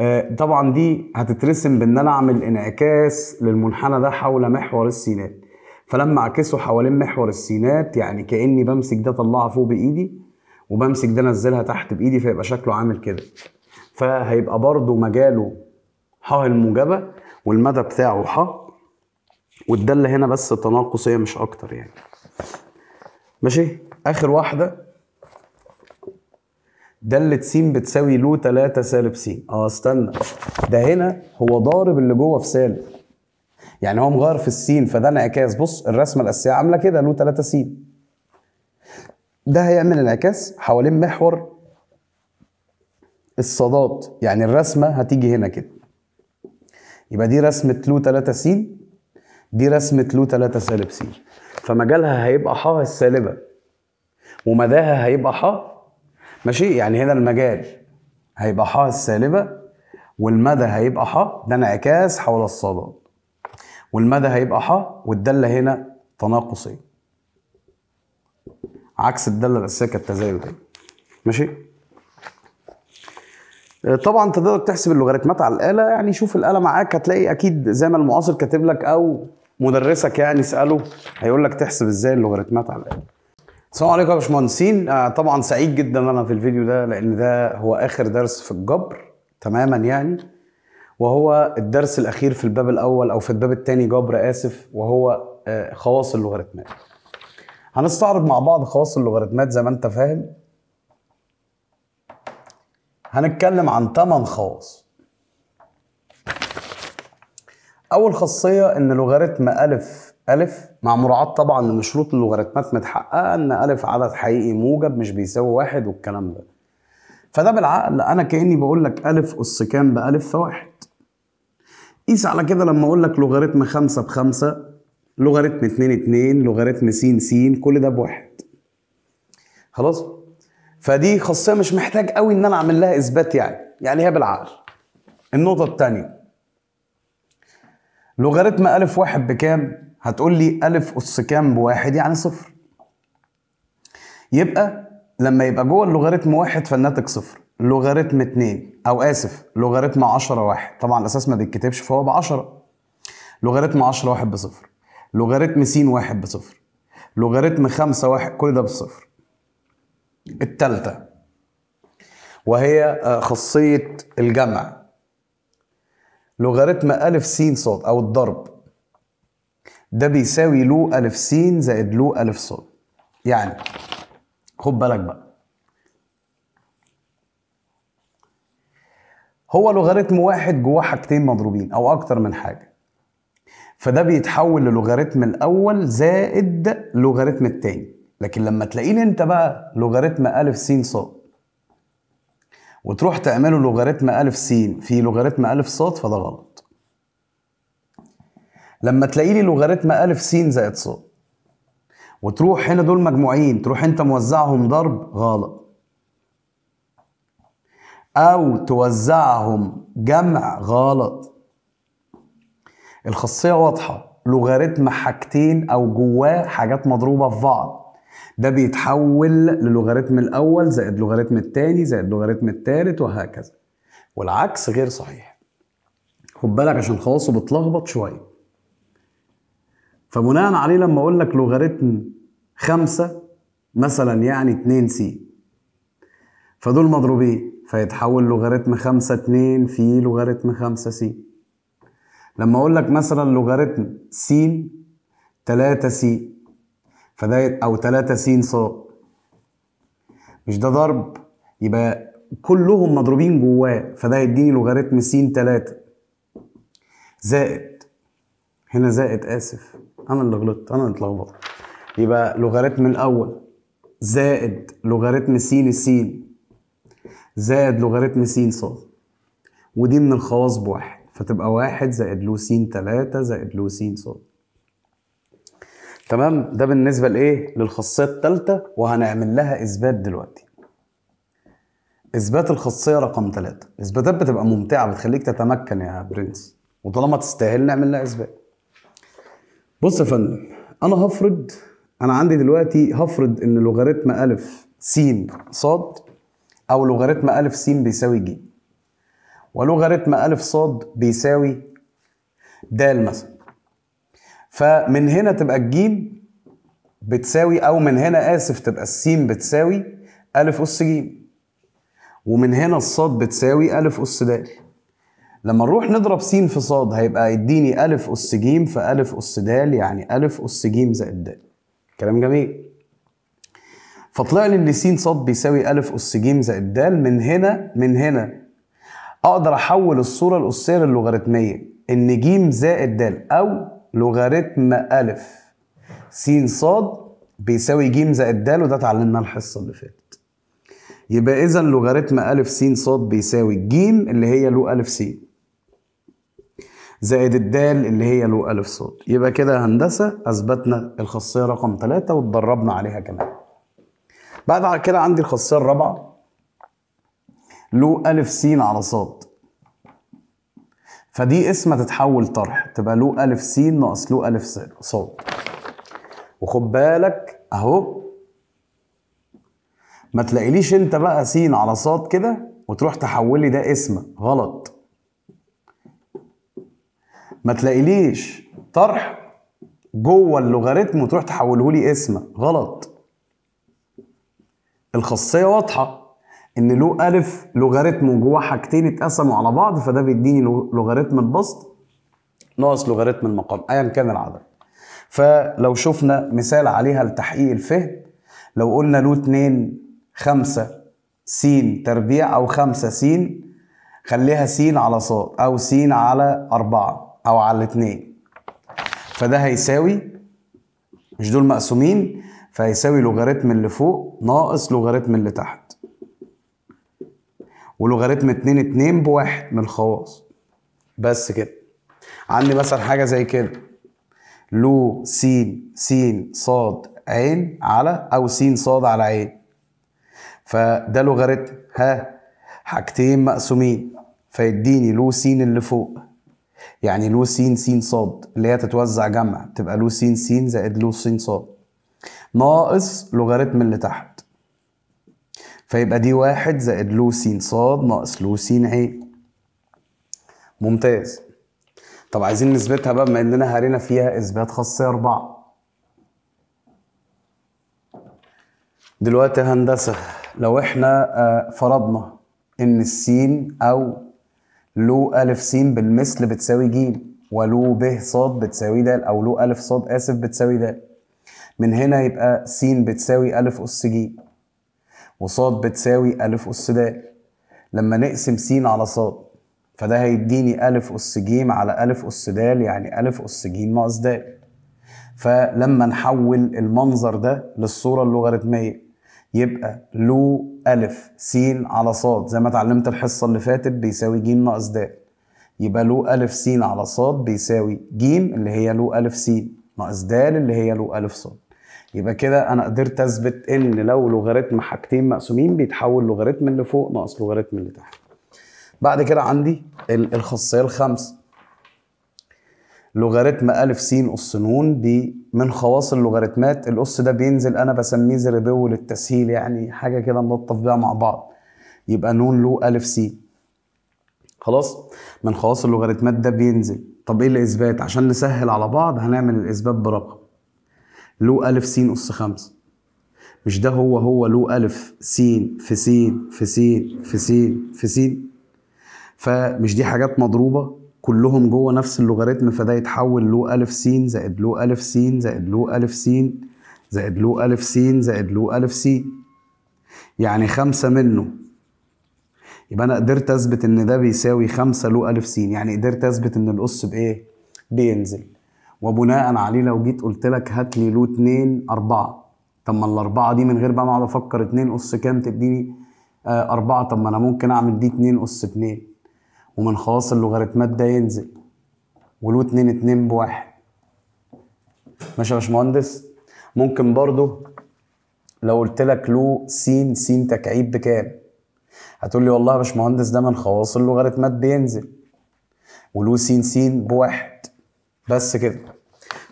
آه، طبعا دي هتترسم بان انا اعمل انعكاس للمنحنى ده حول محور السينات فلما اعكسه حوالين محور السينات يعني كاني بمسك ده اطلعها فوق بايدي وبمسك ده انزلها تحت بايدي فيبقى شكله عامل كده فهيبقى برضه مجاله ح الموجبه والمدى بتاعه ح والداله هنا بس تناقصيه مش اكتر يعني ماشي اخر واحده دالة س بتساوي له 3 سالب س اه استنى ده هنا هو ضارب اللي جوه في سالب يعني هو مغير في السين فده انعكاس بص الرسمه الاساسيه عامله كده له 3 سين ده هيعمل انعكاس حوالين محور الصادات يعني الرسمه هتيجي هنا كده يبقى دي رسمه له 3 س دي رسمه له 3 سالب س فمجالها هيبقى ح السالبه ومداها هيبقى ح ماشي يعني هنا المجال هيبقى ح السالبه والمدى هيبقى ح ده انعكاس حول الصادات والمدى هيبقى ح والداله هنا تناقصيه عكس الداله الاساسيه كانت تزايد ماشي آه، طبعا تقدر تحسب اللوغاريتمات على الاله يعني شوف الاله معاك هتلاقي اكيد زي ما المعاصر كاتب لك او مدرسك يعني اساله هيقول لك تحسب ازاي اللوغاريتمات على الاله السلام عليكم يا باشمهندسين آه، طبعا سعيد جدا انا في الفيديو ده لان ده هو اخر درس في الجبر تماما يعني وهو الدرس الاخير في الباب الاول او في الباب الثاني جبر اسف وهو آه، خواص اللوغاريتمات هنستعرض مع بعض خواص اللوغاريتمات زي ما انت فاهم هنتكلم عن 8 خواص اول خاصيه ان لوغاريتم الف ألف مع مراعاة طبعا إن شروط اللوغاريتمات متحققة إن ألف عدد حقيقي موجب مش بيساوي واحد والكلام ده. فده بالعقل أنا كأني بقول لك ألف أس كام بألف فواحد. قيس على كده لما اقول لك لوغاريتم 5 5 لوغاريتم 2 2 لوغاريتم س س كل ده بواحد خلاص فدي خاصيه مش محتاج قوي ان انا اعمل لها اثبات يعني يعني هي بالعقل النقطه الثانيه لوغاريتم ألف واحد بكام؟ هتقول لي ألف أس كام بواحد يعني صفر. يبقى لما يبقى جوه اللوغاريتم واحد فالناتج صفر. لوغاريتم 2 او اسف لوغاريتم 10 1 طبعا الاساس ما بيتكتبش فهو ب 10 لوغاريتم 10 1 بصفر لوغاريتم س 1 بصفر لوغاريتم 5 1 كل ده بالصفر التالتة وهي آه، خاصية الجمع لوغاريتم ا س ص أو الضرب ده بيساوي لو ا س زائد لو ا ص يعني خد بالك بقى هو لوغاريتم واحد جواه حاجتين مضروبين او اكتر من حاجه فده بيتحول للوغاريتم الاول زائد لوغاريتم التاني لكن لما تلاقيه لي انت بقى لوغاريتم ا س ص وتروح تعمله لوغاريتم ا س في لوغاريتم ا ص فده غلط لما تلاقي لي لوغاريتم ا س زائد ص وتروح هنا دول مجموعين تروح انت موزعهم ضرب غلط أو توزعهم جمع غلط الخاصية واضحة لوغاريتم حاجتين أو جواه حاجات مضروبة في بعض ده بيتحول للوغاريتم الأول زائد لوغاريتم التاني زائد لوغاريتم التالت وهكذا والعكس غير صحيح خد بالك عشان خلاص بتلخبط شوية فبناء عليه لما أقول لك لوغاريتم خمسة مثلا يعني 2 سي فدول مضروبين فيتحول لوغاريتم خمسة اتنين في لوغاريتم خمسة س لما أقول لك مثلا لوغاريتم س تلاتة س فده أو تلاتة س ص مش ده ضرب يبقى كلهم مضروبين جواه فده هيديني لوغاريتم س تلاتة زائد هنا زائد آسف أنا اللي غلطت أنا اللي اتلخبطت يبقى لوغاريتم الأول زائد لوغاريتم س س زائد لوغاريتم س ص ودي من الخواص بواحد فتبقى واحد زائد لو س تلاتة زائد لو س ص تمام ده بالنسبة لإيه؟ للخاصية التالتة وهنعمل لها إثبات دلوقتي إثبات الخاصية رقم تلاتة إثباتات بتبقى ممتعة بتخليك تتمكن يا برنس وطالما تستاهل نعمل لها إثبات بص يا فندم أنا هفرض أنا عندي دلوقتي هفرض إن لوغاريتم أ س ص أو لوغاريتم أ س بيساوي ج ولوغاريتم أ ص بيساوي د مثلا فمن هنا تبقى الجيم بتساوي أو من هنا آسف تبقى السين بتساوي أ أس ج ومن هنا الصاد بتساوي أ أس د لما نروح نضرب س في ص هيبقى يديني أ أس ج في أس د يعني أ أس ج زائد د كلام جميل فطلع لي ان س ص بيساوي أ أس ج زائد د من هنا من هنا أقدر أحول الصورة الأسية للوغاريتمية إن ج زائد د أو لوغاريتم أ س ص بيساوي ج زائد د وده اتعلمناه الحصة اللي فاتت يبقى إذا لوغاريتم أ س ص بيساوي ج اللي هي لو أ س زائد الدال اللي هي له ا ص يبقى كده هندسة أثبتنا الخاصية رقم ثلاثة واتدربنا عليها كمان بعد كده عندي الخاصيه الرابعه له الف س على صاد فدي اسمها تتحول طرح تبقى له الف س ناقص له الف صاد وخد بالك اهو ما تلاقيليش انت بقى س على صاد كده وتروح تحولي ده اسم غلط ما تلاقيليش طرح جوه اللوغاريتم وتروح تحوله لي اسم غلط الخاصيه واضحه ان له الف لوغاريتم وجواه حاجتين اتقسموا على بعض فده بيديني لوغاريتم البسط ناقص لوغاريتم المقام ايا كان العدد فلو شفنا مثال عليها لتحقيق الفهم لو قلنا له 2 5 س تربيع او 5 س خليها س على ص او س على 4 او على 2 فده هيساوي مش دول مقسومين فهيساوي لوغاريتم اللي فوق ناقص لوغاريتم اللي تحت ولوغاريتم 2 2 بواحد من الخواص بس كده عندي مثلا حاجه زي كده لو س س ص ع على او س ص على ع فده لوغاريتم ها حاجتين مقسومين فيديني لو س اللي فوق يعني لو س س ص اللي هي تتوزع جمع تبقى لو س س زائد لو س ص ناقص لوغاريتم اللي تحت فيبقى دي واحد زائد س ص ناقص س ع ممتاز طب عايزين نثبتها بقى بما اننا هرينا فيها اثبات خاصيه اربعه دلوقتي هندسه لو احنا آه، فرضنا ان السين او لو الف سين بالمثل بتساوي ج ولو ب ص بتساوي د او لو الف ص اسف بتساوي د من هنا يبقى س بتساوي أ أس ج وص بتساوي أ أس د لما نقسم س على ص فده هيديني أ أس ج على أ أس د يعني أ أس ج ناقص د فلما نحول المنظر ده للصورة اللوغاريتمية يبقى لو أ س على ص زي ما اتعلمت الحصة اللي فاتت بيساوي ج ناقص د يبقى لو أ س على ص بيساوي ج اللي هي لو أ س ناقص د اللي هي لو أ صاد يبقى كده انا قدرت اثبت ان لو لوغاريتم حاجتين مقسومين بيتحول لوغاريتم اللي فوق ناقص لوغاريتم اللي تحت بعد كده عندي الخاصيه الخامسه لوغاريتم ا س أس ن دي من خواص اللوغاريتمات الأس ده بينزل أنا بسميه زربو للتسهيل يعني حاجة كده نلطف بيها مع بعض يبقى نون له ا س خلاص من خواص اللوغاريتمات ده بينزل طب إيه الإثبات عشان نسهل على بعض هنعمل الإثبات برقم لو ألف س أس خمسة مش ده هو هو لو ألف س في س في س في س في س فمش دي حاجات مضروبة كلهم جوه نفس اللوغاريتم فده يتحول لو ألف س زائد لو ألف س زائد لو ألف س زائد لو ألف س زائد لو ألف س يعني خمسة منه يبقى أنا قدرت أثبت إن ده بيساوي خمسة لو ألف س يعني قدرت أثبت إن الأس بإيه؟ بينزل وبناء عليه لو جيت قلت لك هات لي له 2 4 طب ما الاربعه دي من غير بقى ما اقعد افكر 2 اس كام تديني آه طب ما انا ممكن اعمل دي 2 اس 2 ومن خواص اللوغاريتمات ده ينزل وله 2 2 بواحد ماشي يا باشمهندس ممكن برضه لو قلت لك له س س تكعيب بكام هتقول لي والله يا باشمهندس ده من خواص اللوغاريتمات بينزل وله س س بواحد بس كده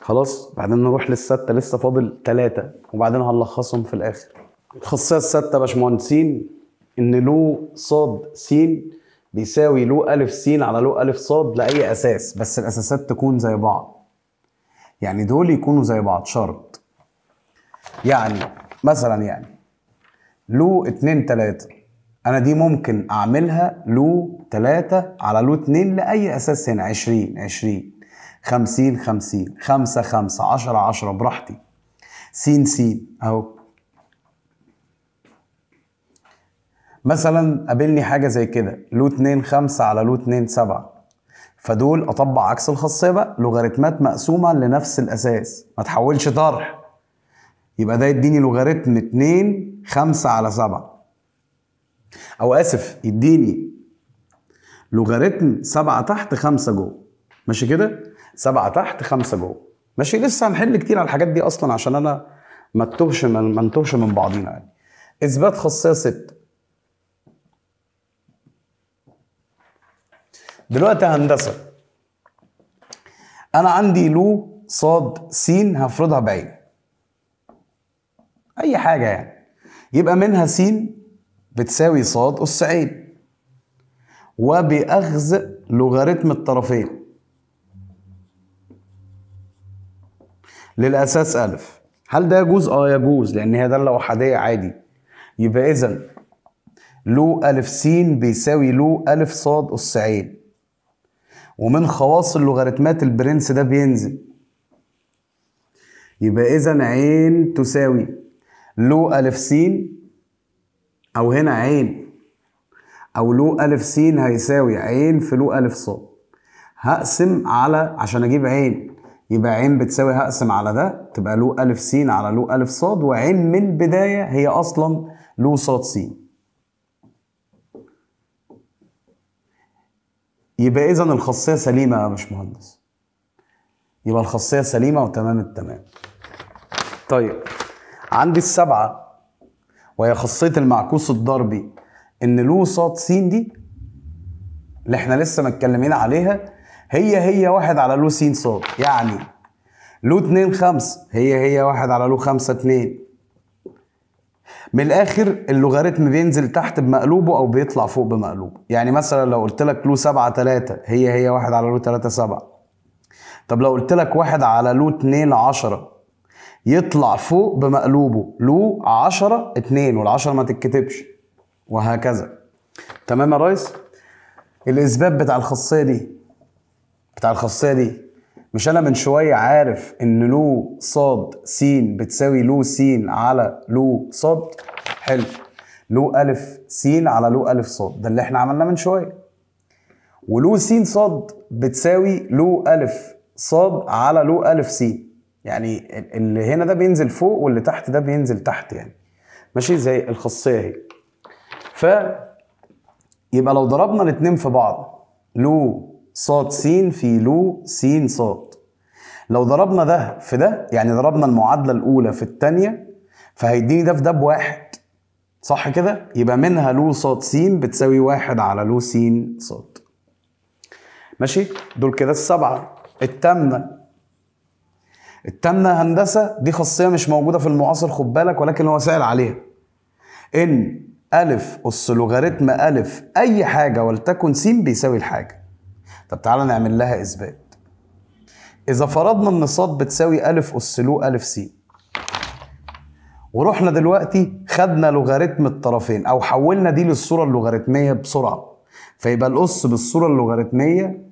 خلاص بعدين نروح للسته لسه فاضل ثلاثه وبعدين هنلخصهم في الاخر الخاصيه السته يا باشمهندسين ان لو ص س بيساوي لو ا س على لو ا ص لاي اساس بس الاساسات تكون زي بعض يعني دول يكونوا زي بعض شرط يعني مثلا يعني لو 2 3 انا دي ممكن اعملها لو 3 على لو 2 لاي اساس هنا 20 20 50 50 5 5 عشرة 10 براحتي سين سين اهو مثلا قابلني حاجه زي كده لو اتنين خمسة على لو اتنين سبعة فدول اطبق عكس الخاصيه بقى لوغاريتمات مقسومه لنفس الاساس ما تحولش طرح يبقى ده يديني لوغاريتم اتنين خمسة على سبعة او اسف يديني لوغاريتم سبعة تحت خمسة جوه ماشي كده سبعه تحت خمسه جوه ماشي لسه هنحل كتير على الحاجات دي اصلا عشان انا ما تتوهش ما نتوهش من بعضينا يعني اثبات خاصيه 6 دلوقتي هندسه انا عندي لو صاد س هفرضها بعين اي حاجه يعني يبقى منها س بتساوي صاد اس عين وباخذ لوغاريتم الطرفين للاساس الف هل ده يجوز اه يجوز لان هي داله احاديه عادي يبقى اذا لو الف س بيساوي لو الف ص اس ع ومن خواص اللوغاريتمات البرنس ده بينزل يبقى اذا ع تساوي لو الف س او هنا ع او لو الف س هيساوي ع في لو الف ص هقسم على عشان اجيب عين يبقى ع بتساوي هقسم على ده تبقى له ألف س على له ألف ص ع من البداية هي أصلا له ص س يبقى إذا الخاصية سليمة يا باشمهندس يبقى الخاصية سليمة وتمام التمام طيب عندي السبعة وهي خاصية المعكوس الضربي إن له ص س دي اللي احنا لسه متكلمين عليها هي هي واحد على له س ص يعني له 2 5 هي هي واحد على له 5 2 من الاخر اللوغاريتم بينزل تحت بمقلوبه او بيطلع فوق بمقلوبه يعني مثلا لو قلت لك له 7 3 هي هي واحد على له 3 7 طب لو قلت لك واحد على له 2 10 يطلع فوق بمقلوبه له 10 2 وال10 ما تتكتبش وهكذا تمام يا ريس الاسباب بتاع الخاصيه دي بتاع الخاصيه دي مش انا من شويه عارف ان لو صاد س بتساوي لو س على لو صاد حلو لو الف س على لو الف صاد ده اللي احنا عملناه من شويه ولو س صاد بتساوي لو الف صاد على لو الف س يعني اللي هنا ده بينزل فوق واللي تحت ده بينزل تحت يعني ماشي زي الخاصيه اهي ف يبقى لو ضربنا الاتنين في بعض لو صاد س في لو س صاد لو ضربنا ده في ده يعني ضربنا المعادله الاولى في الثانيه فهيديني ده في ده بواحد صح كده يبقى منها لو صاد س بتساوي واحد على لو س صاد ماشي دول كده السبعه التامنه التامنه هندسه دي خاصيه مش موجوده في المعاصر خد بالك ولكن هو سائل عليها ان ألف أس لوغاريتم ألف أي حاجة ولتكن س بيساوي الحاجة طب تعالى نعمل لها اثبات اذا فرضنا ان ص بتساوي الف اس لو الف س ورحنا دلوقتي خدنا لوغاريتم الطرفين او حولنا دي للصوره اللوغاريتميه بسرعه فيبقى الاس بالصوره اللوغاريتميه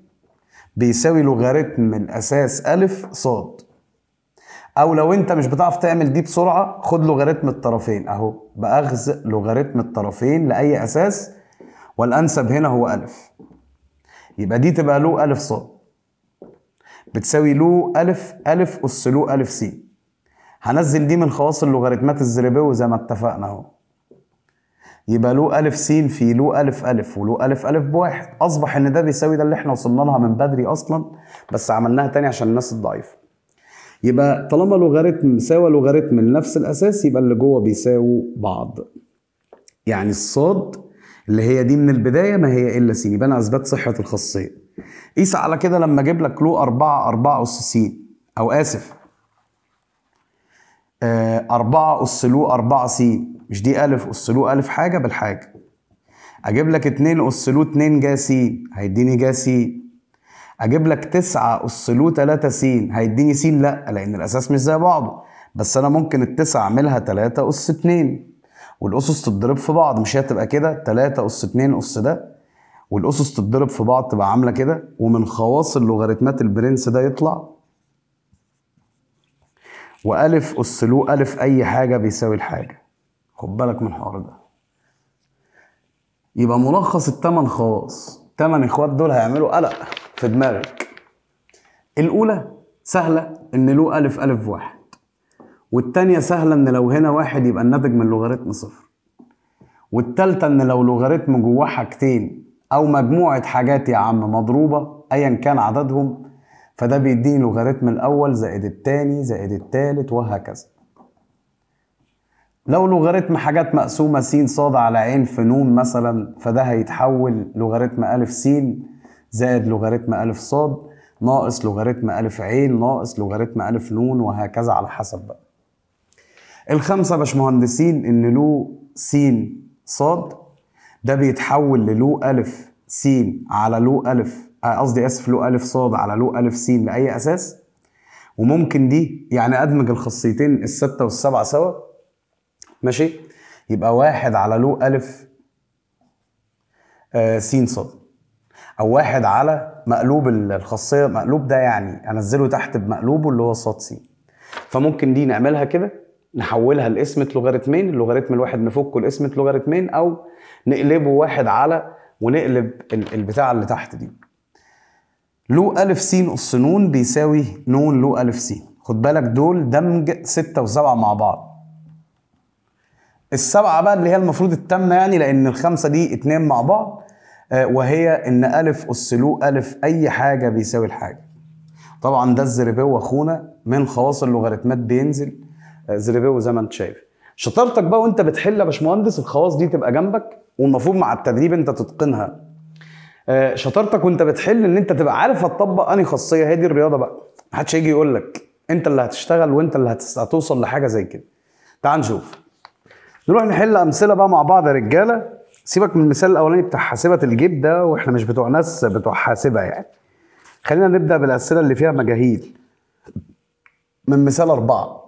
بيساوي لوغاريتم الاساس الف ص او لو انت مش بتعرف تعمل دي بسرعه خد لوغاريتم الطرفين اهو باخذ لوغاريتم الطرفين لاي اساس والانسب هنا هو الف يبقى دي تبقى له ألف ص بتساوي له ألف ألف أس له ألف س هنزل دي من خواص اللوغاريتمات الزرباوي زي ما اتفقنا اهو يبقى له ألف س في له ألف ألف وله ألف ألف بواحد أصبح إن ده بيساوي ده اللي إحنا وصلنا لها من بدري أصلا بس عملناها تاني عشان الناس الضعيفة يبقى طالما لوغاريتم ساوى لوغاريتم لنفس الأساس يبقى اللي جوه بيساووا بعض يعني الصاد اللي هي دي من البداية ما هي إلا س يبقى أنا أثبت صحة الخاصية قيس على كده لما أجيب لك لو 4 4 أس س أو آسف 4 آه، أس لو 4 س مش دي ألف أس لو ألف حاجة بالحاجة أجيب لك 2 أس لو 2 جا س هيديني جا س أجيب لك 9 أس لو 3 س هيديني س لأ لأن الأساس مش زي بعضه بس أنا ممكن التسعة أعملها 3 أس 2 والاسس تتضرب في بعض مش هي تبقى كده 3 اس 2 اس ده والاسس تتضرب في بعض تبقى عامله كده ومن خواص اللوغاريتمات البرنس ده يطلع والف اس له الف اي حاجه بيساوي الحاجه خد بالك من الحوار ده يبقى ملخص الثمان خواص الثمان اخوات دول هيعملوا قلق في دماغك الاولى سهله ان له الف الف واحد والتانية سهلة ان لو هنا واحد يبقى الناتج من لوغاريتم صفر والتالتة ان لو لوغاريتم جواه حاجتين او مجموعة حاجات يا عم مضروبة ايا كان عددهم فده بيديني لوغاريتم الاول زائد التاني زائد التالت وهكذا لو لوغاريتم حاجات مقسومة س ص على ع في ن مثلا فده هيتحول لوغاريتم أ س زائد لوغاريتم أ ص ناقص لوغاريتم أ ع ناقص لوغاريتم أ ن وهكذا على حسب بقى الخمسه باشمهندسين ان لو س صاد ده بيتحول للو الف س على لو الف آه، قصدي اسف لو الف صاد على لو الف س لاي اساس وممكن دي يعني ادمج الخاصيتين السته والسبعه سوا ماشي يبقى واحد على لو الف آه س صاد او واحد على مقلوب الخاصيه مقلوب ده يعني انزله تحت بمقلوبه اللي هو صاد س فممكن دي نعملها كده نحولها لقسمة لوغاريتمين اللوغاريتم الواحد نفكه لقسمة لوغاريتمين أو نقلبه واحد على ونقلب البتاعة اللي تحت دي لو ألف س أس ن بيساوي ن لو ألف س خد بالك دول دمج ستة وسبعة مع بعض السبعة بقى اللي هي المفروض التامة يعني لأن الخمسة دي اتنين مع بعض آه، وهي إن ألف أس لو ألف أي حاجة بيساوي الحاجة طبعا ده الزرباوي أخونا من خواص اللوغاريتمات بينزل زريبيو زي ما انت شايف شطارتك بقى وانت بتحل يا باشمهندس الخواص دي تبقى جنبك والمفروض مع التدريب انت تتقنها آه، شطارتك وانت بتحل ان انت تبقى عارف هتطبق انهي خاصيه هي دي الرياضه بقى محدش هيجي يقول لك انت اللي هتشتغل وانت اللي هتوصل لحاجه زي كده تعال نشوف نروح نحل امثله بقى مع بعض يا رجاله سيبك من المثال الاولاني بتاع حاسبه الجيب ده واحنا مش بتوع ناس بتوع حاسبه يعني خلينا نبدا بالاسئله اللي فيها مجاهيل من مثال اربعه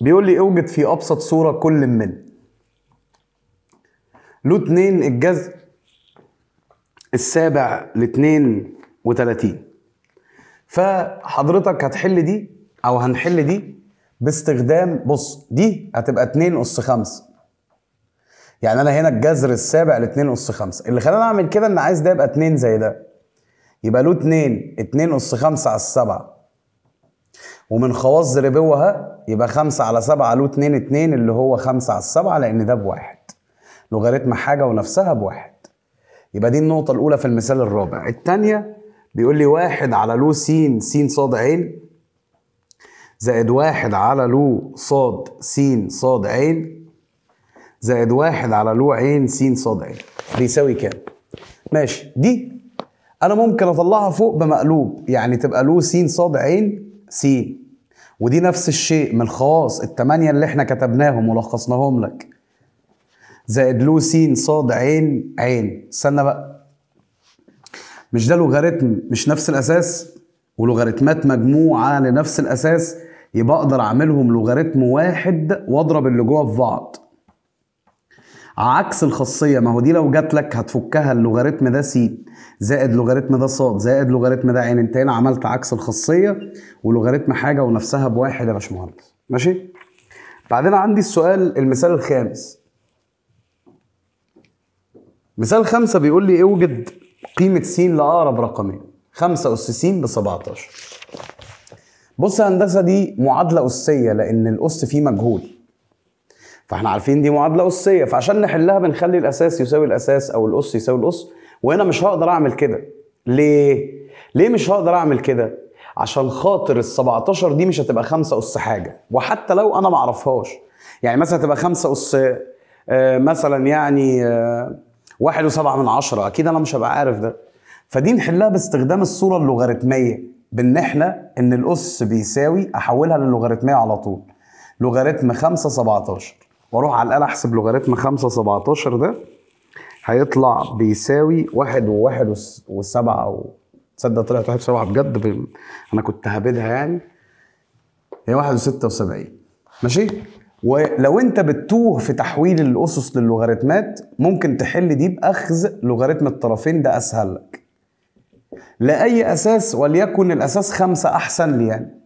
بيقول لي اوجد في ابسط صوره كل من له 2 الجذر السابع ل 32 فحضرتك هتحل دي او هنحل دي باستخدام بص دي هتبقى 2 اس 5 يعني انا هنا الجذر السابع ل 2 اس 5 اللي خلاني اعمل كده ان عايز ده يبقى 2 زي ده يبقى له 2 2 اس 5 على السبعه ومن خواص ربوها يبقى خمسة على سبعة له اتنين اتنين اللي هو خمسة على السبعة لأن ده بواحد لوغاريتم حاجة ونفسها بواحد يبقى دي النقطة الأولى في المثال الرابع التانية بيقول لي واحد على له س س صاد عين زائد واحد على له صاد س صاد عين زائد واحد على له عين س صاد عين بيساوي كام؟ ماشي دي أنا ممكن أطلعها فوق بمقلوب يعني تبقى له س صاد عين س ودي نفس الشيء من الخواص التمانية اللي احنا كتبناهم ولخصناهم لك زائد سين صاد عين عين استنى بقى مش ده لوغاريتم مش نفس الاساس ولوغاريتمات مجموعه لنفس الاساس يبقى اقدر اعملهم لوغاريتم واحد واضرب اللي جوه في بعض عكس الخاصيه ما هو دي لو جات لك هتفكها اللوغاريتم ده س زائد لوغاريتم ده ص زائد لوغاريتم ده ع انت هنا عملت عكس الخاصيه ولوغاريتم حاجه ونفسها بواحد يا باشمهندس ماشي بعدين عندي السؤال المثال الخامس مثال خمسة بيقول لي اوجد قيمة س لأقرب رقمين 5 أس س ب 17 بص يا هندسة دي معادلة أسية لأن الأس فيه مجهول فاحنا عارفين دي معادله اسيه فعشان نحلها بنخلي الاساس يساوي الاساس او الاس يساوي الاس وانا مش هقدر اعمل كده ليه ليه مش هقدر اعمل كده عشان خاطر ال 17 دي مش هتبقى 5 اس حاجه وحتى لو انا ما اعرفهاش يعني مثلا هتبقى 5 اس آه، مثلا يعني 1.7 آه، واحد وسبعة من عشرة أكيد أنا مش هبقى عارف ده فدي نحلها باستخدام الصورة اللوغاريتمية بإن إحنا إن الأس بيساوي أحولها للوغاريتمية على طول لوغاريتم 5 17 واروح على الاله احسب لوغاريتم 5 17 ده هيطلع بيساوي 1 و1 و7 او تصدق طلعت 1 و7 بجد انا كنت هابدها يعني هي 1 و76 ماشي ولو انت بتتوه في تحويل الاسس للوغاريتمات ممكن تحل دي باخذ لوغاريتم الطرفين ده اسهل لك لاي اساس وليكن الاساس 5 احسن لي يعني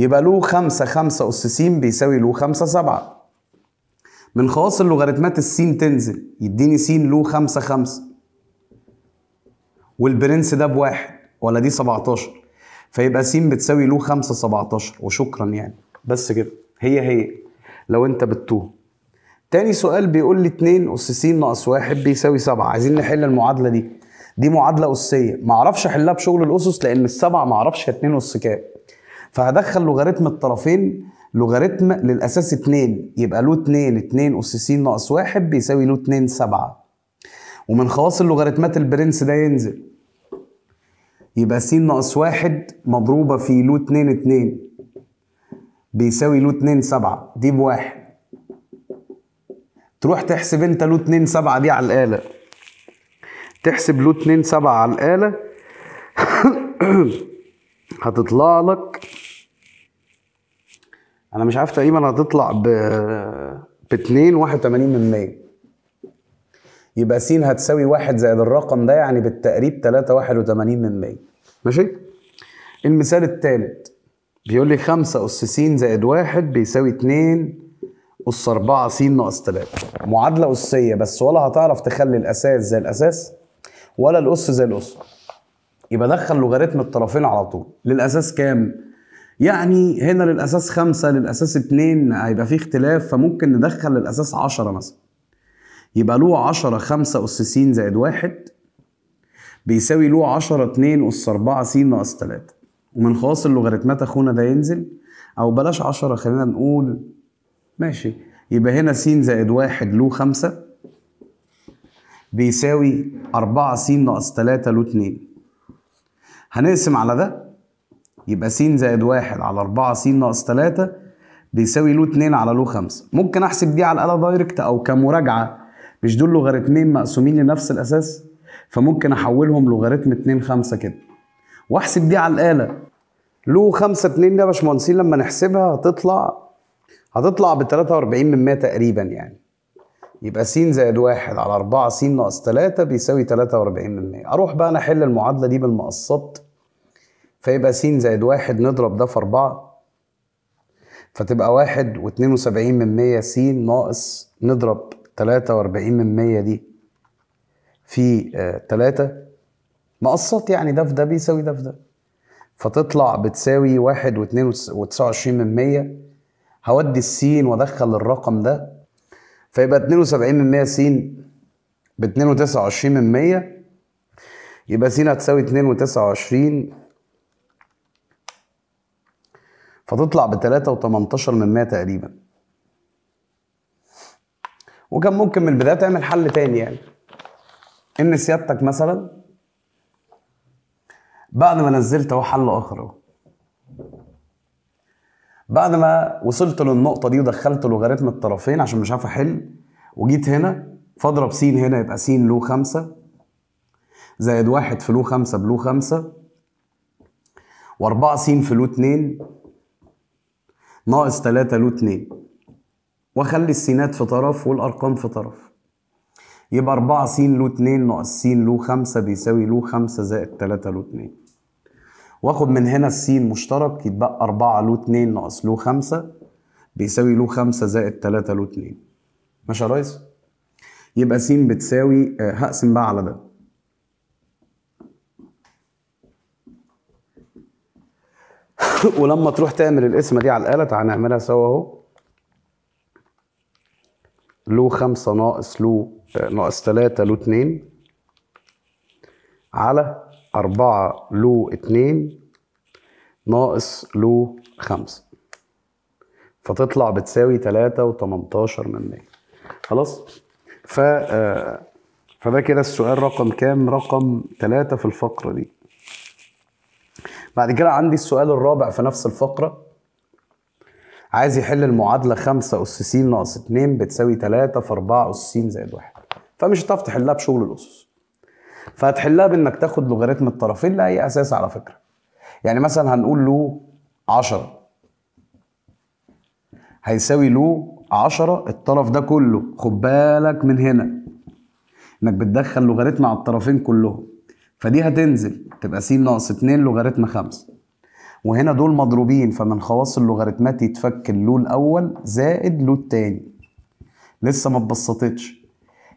يبقى له خمسة خمسة أس س بيساوي له خمسة سبعة من خواص اللوغاريتمات السين تنزل يديني س له خمسة خمسة والبرنس ده بواحد ولا دي 17 فيبقى س بتساوي له 5 17 وشكرا يعني بس كده هي هي لو انت بتتوه تاني سؤال بيقول لي 2 اس س ناقص 1 بيساوي 7 عايزين نحل المعادله دي دي معادله اسيه ما اعرفش احلها بشغل الاسس لان السبعه ما اعرفش هي 2 اس كام فهدخل لوغاريتم الطرفين لوغاريتم للاساس 2 يبقى له 2 2 اس س ناقص 1 بيساوي له 2 7 ومن خواص اللوغاريتمات البرنس ده ينزل يبقى س ناقص 1 مضروبه في لو 2 2 بيساوي لو 2 7 دي بواحد تروح تحسب انت لو 2 7 دي على الاله تحسب لو 2 7 على الاله هتطلع لك انا مش عارف تقريبا هتطلع ب ب 281 من 100 يبقى س هتساوي 1 زائد الرقم ده يعني بالتقريب 381 من 100 ماشي المثال الثالث بيقول لي 5 اس س زائد 1 بيساوي 2 اس 4 س ناقص 3 معادله اسيه بس ولا هتعرف تخلي الاساس زي الاساس ولا الاس زي الاس يبقى دخل لوغاريتم الطرفين على طول للاساس كام يعني هنا للاساس خمسة للاساس اتنين هيبقى فيه اختلاف فممكن ندخل للاساس عشرة مثلا يبقى له عشرة خمسة أس س زائد واحد بيساوي له عشرة اتنين أس أربعة س ناقص تلاتة ومن خواص اللوغاريتمات أخونا ده ينزل أو بلاش عشرة خلينا نقول ماشي يبقى هنا س زائد واحد له خمسة بيساوي أربعة س ناقص تلاتة له اتنين هنقسم على ده يبقى س زائد 1 على 4 س ناقص 3 بيساوي له 2 على له 5 ممكن احسب دي على الاله دايركت او كمراجعه مش دول لوغاريتمين مقسومين لنفس الاساس فممكن احولهم لوغاريتم 2 5 كده واحسب دي على الاله له 5 2 ده يا باشمهندسين لما نحسبها هتطلع هتطلع ب 43 من 100 تقريبا يعني يبقى س زائد 1 على 4 س ناقص 3 بيساوي 43 من 100 اروح بقى انا احل المعادله دي بالمقصات فيبقى س زائد واحد نضرب ده في أربعة فتبقى واحد واتنين وسبعين من مية س ناقص نضرب تلاتة وأربعين من مية دي في آه، تلاتة مقصات يعني ده في ده بيساوي ده في ده فتطلع بتساوي واحد واتنين وتسعة وعشرين من مية هودي السين وادخل الرقم ده فيبقى اتنين وسبعين من مية س باتنين وتسعة وعشرين من مية يبقى س هتساوي اتنين وتسعة وعشرين فتطلع ب 3.18 من 100 تقريبا وكان ممكن من البدايه تعمل حل تاني يعني ان سيادتك مثلا بعد ما نزلت اهو حل اخر بعد ما وصلت للنقطه دي ودخلت لوغاريتم الطرفين عشان مش عارف احل وجيت هنا فاضرب س هنا يبقى س لو 5 زائد 1 في لو 5 بلو 5 و4 س في لو 2 ناقص 3 له 2 واخلي السينات في طرف والارقام في طرف يبقى 4 س له 2 ناقص س له 5 بيساوي له 5 زائد 3 له 2 واخد من هنا السين مشترك يتبقى 4 له 2 ناقص له 5 بيساوي له 5 زائد 3 له 2 ماشي يا ريس؟ يبقى س بتساوي آه، هقسم بقى على ده ولما تروح تعمل القسمه دي على الاله تعالى نعملها سوا اهو لو 5 ناقص لو آه، ناقص 3 لو 2 على 4 لو 2 ناقص لو 5 فتطلع بتساوي تلاتة وتمنتاشر من مية خلاص ف آه، فده كده السؤال رقم كام رقم 3 في الفقره دي بعد كده عندي السؤال الرابع في نفس الفقرة عايز يحل المعادلة 5 أس س ناقص 2 بتساوي 3 في 4 أس س زائد 1 فمش هتعرف تحلها بشغل الأسس فهتحلها بإنك تاخد لوغاريتم الطرفين لأي أساس على فكرة يعني مثلا هنقول له 10 هيساوي له 10 الطرف ده كله خد بالك من هنا انك بتدخل لوغاريتم على الطرفين كلهم فدي هتنزل تبقى س ناقص 2 لوغاريتم 5 وهنا دول مضروبين فمن خواص اللوغاريتمات يتفك اللو الاول زائد لو الثاني لسه ما اتبسطتش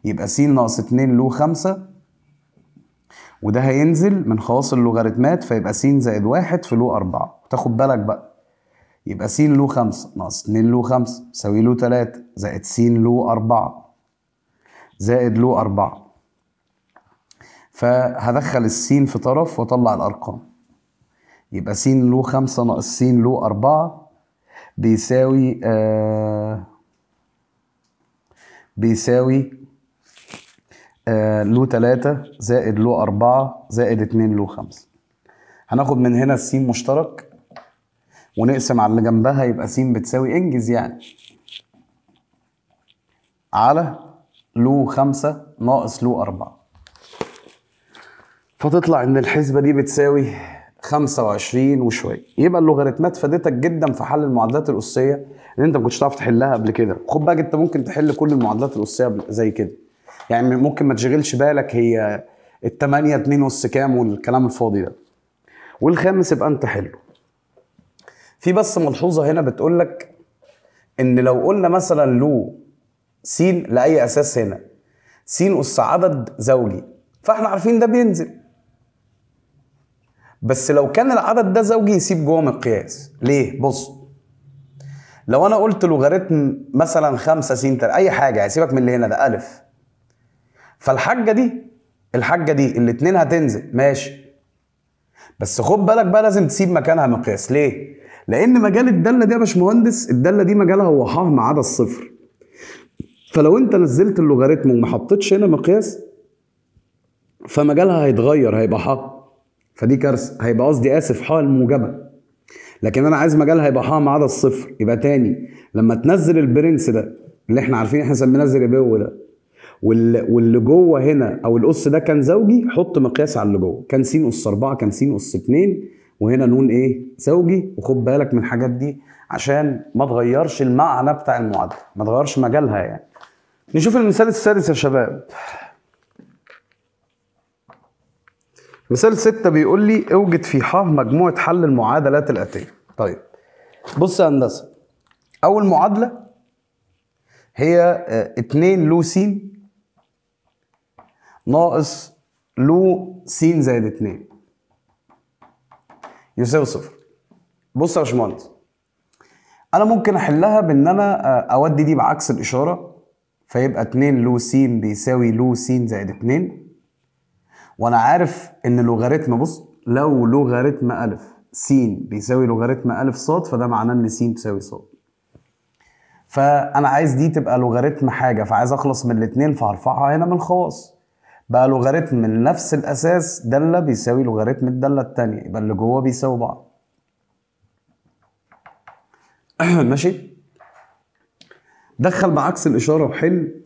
يبقى س ناقص 2 لو 5 وده هينزل من خواص اللوغاريتمات فيبقى س زائد 1 في لو 4 تاخد بالك بقى يبقى س لو 5 ناقص 2 لو 5 يساوي لو 3 زائد س لو 4 زائد لو 4 فهدخل السين في طرف واطلع الارقام يبقى س له خمسة ناقص س له أربعة بيساوي آه بيساوي آه له تلاتة زائد له أربعة زائد اتنين له خمسة هناخد من هنا السين مشترك ونقسم على اللي جنبها يبقى س بتساوي انجز يعني على له خمسة ناقص له أربعة فتطلع ان الحسبه دي بتساوي 25 وشويه يبقى اللوغاريتمات فادتك جدا في حل المعادلات الاسيه اللي انت ما كنتش تعرف تحلها قبل كده خد بالك انت ممكن تحل كل المعادلات الاسيه زي كده يعني ممكن ما تشغلش بالك هي 8 2 ونص كام والكلام الفاضي ده والخامس يبقى انت حلو في بس ملحوظه هنا بتقول لك ان لو قلنا مثلا لو س لاي اساس هنا س اس عدد زوجي فاحنا عارفين ده بينزل بس لو كان العدد ده زوجي يسيب جوه مقياس ليه بص لو انا قلت لوغاريتم مثلا 5 س اي حاجه هسيبك من اللي هنا ده الف فالحاجه دي الحاجه دي الاتنين هتنزل ماشي بس خد بالك بقى لازم تسيب مكانها مقياس ليه لان مجال الداله دي يا باشمهندس الداله دي مجالها هو ح ما عدا الصفر فلو انت نزلت اللوغاريتم وما حطيتش هنا مقياس فمجالها هيتغير هيبقى ح فدي كارثه هيبقى قصدي اسف حاء الموجبه لكن انا عايز مجال هيبقى حاء ما عدا الصفر يبقى تاني لما تنزل البرنس ده اللي احنا عارفين احنا سميناه زريبو ده واللي جوه هنا او القص ده كان زوجي حط مقياس على اللي جوه كان س اس 4 كان س اس 2 وهنا نون ايه زوجي وخد بالك من الحاجات دي عشان ما تغيرش المعنى بتاع المعادله ما تغيرش مجالها يعني نشوف المثال السادس يا شباب مثال ستة بيقول لي اوجد في ح مجموعة حل المعادلات الآتية طيب بص يا هندسة أول معادلة هي آه، اتنين لو س ناقص لو س زائد اتنين يساوي صفر بص يا باشمهندس انا ممكن احلها بان انا آه، اودي دي بعكس الاشاره فيبقى 2 لو س بيساوي لو س زائد 2 وانا عارف ان لوغاريتم بص لو لوغاريتم الف س بيساوي لوغاريتم الف ص فده معناه ان س تساوي ص فانا عايز دي تبقى لوغاريتم حاجه فعايز اخلص من الاثنين فهرفعها هنا من الخواص بقى لوغاريتم من نفس الاساس داله بيساوي لوغاريتم الداله الثانيه يبقى اللي جوه بيساوي بعض ماشي دخل بعكس الاشاره وحل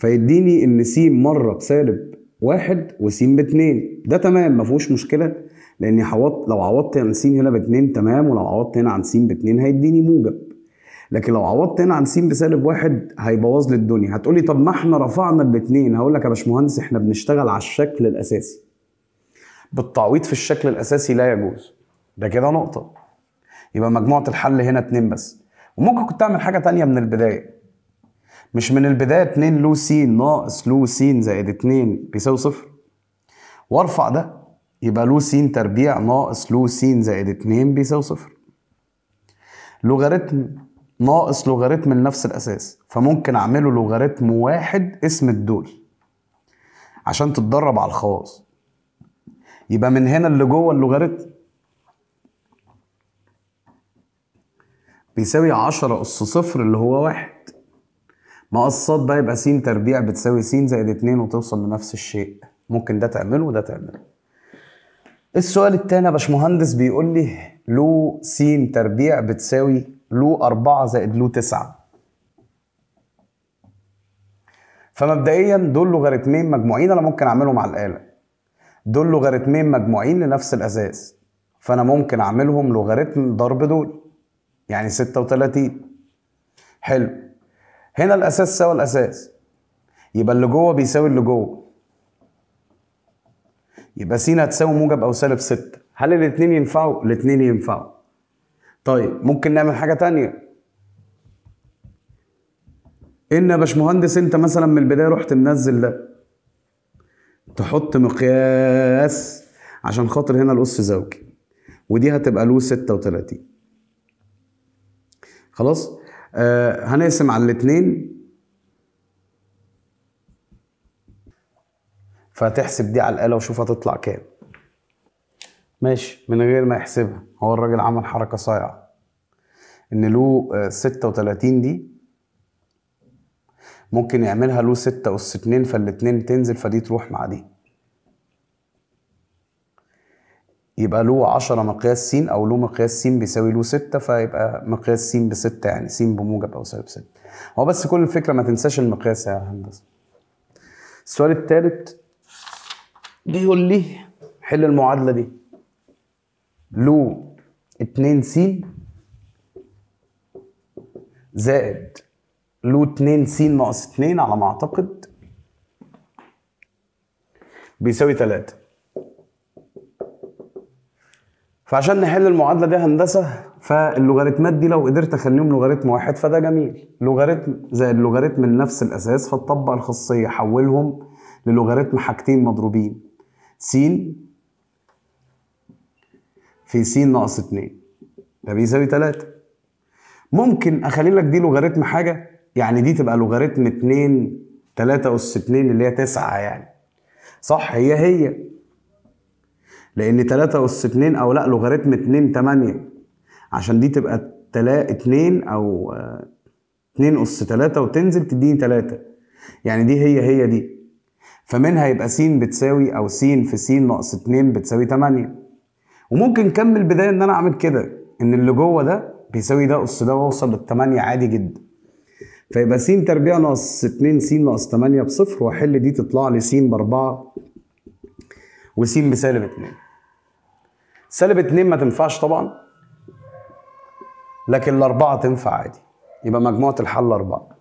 فيديني ان س مره بسالب واحد وس باتنين ده تمام ما فيهوش مشكله لاني حوط لو عوضت عن س هنا باتنين تمام ولو عوضت هنا عن س باتنين هيديني موجب لكن لو عوضت هنا عن س بسالب واحد هيبوظ لي الدنيا هتقولي طب ما احنا رفعنا الاتنين هقول لك يا باشمهندس احنا بنشتغل على الشكل الاساسي بالتعويض في الشكل الاساسي لا يجوز ده كده نقطه يبقى مجموعه الحل هنا اتنين بس وممكن كنت تعمل حاجه تانية من البدايه مش من البداية 2 لو س ناقص لو س زائد 2 بيساوي صفر وارفع ده يبقى لو س تربيع ناقص لو س زائد 2 بيساوي صفر لوغاريتم ناقص لوغاريتم لنفس الأساس فممكن أعمله لوغاريتم واحد اسم الدول عشان تتدرب على الخواص يبقى من هنا اللي جوه اللوغاريتم بيساوي 10 أس صفر اللي هو واحد مقصات بقى يبقى س تربيع بتساوي س زائد 2 وتوصل لنفس الشيء ممكن ده تعمله وده تعمله السؤال التاني يا باشمهندس بيقول لي لو س تربيع بتساوي لو 4 زائد لو 9 فمبدئيا دول لوغاريتمين مجموعين انا ممكن اعملهم على الاله دول لوغاريتمين مجموعين لنفس الاساس فانا ممكن اعملهم لوغاريتم ضرب دول يعني 36 حلو هنا الاساس سوى الاساس يبقى اللي جوه بيساوي اللي جوه يبقى س هتساوي موجب او سالب 6 هل الاثنين ينفعوا الاثنين ينفعوا طيب ممكن نعمل حاجه تانية ان يا باشمهندس انت مثلا من البدايه رحت منزل ده تحط مقياس عشان خاطر هنا القص زوجي ودي هتبقى له 36 خلاص آه، هنقسم على الاثنين فهتحسب دي على الآلة وشوف هتطلع كام ماشي من غير ما يحسبها هو الراجل عمل حركة صايعة إن له آه، ستة وتلاتين دي ممكن يعملها له ستة أس اتنين فالاتنين تنزل فدي تروح مع دي يبقى له 10 مقياس س او له مقياس س بيساوي له 6 فيبقى مقياس س ب 6 يعني س بموجب او سالب 6 هو بس كل الفكره ما تنساش المقياس يا هندسه السؤال الثالث بيقول لي حل المعادله دي له 2 س زائد له 2 س ناقص 2 على ما اعتقد بيساوي 3 فعشان نحل المعادله دي هندسه فاللوغاريتمات دي لو قدرت اخليهم لوغاريتم واحد فده جميل لوغاريتم زائد لوغاريتم لنفس الاساس فتطبق الخاصيه حولهم للوغاريتم حاجتين مضروبين س في س ناقص 2 ده بيساوي 3 ممكن اخلي لك دي لوغاريتم حاجه يعني دي تبقى لوغاريتم 2 3 اس 2 اللي هي 9 يعني صح هي هي لان 3 اس 2 او لا لوغاريتم 2 8 عشان دي تبقى 2 او 2 اس 3 وتنزل تديني 3 يعني دي هي هي دي فمنها يبقى س بتساوي او س في س ناقص 2 بتساوي 8 وممكن نكمل بدايه ان انا اعمل كده ان اللي جوه ده بيساوي ده اس ده واوصل لل 8 عادي جدا فيبقى س تربيع ناقص 2 س ناقص 8 بصفر واحل دي تطلع لي س ب 4 وس بسالب 2 سالب 2 ما تنفعش طبعا لكن الأربعة تنفع عادي يبقى مجموعة الحل أربعة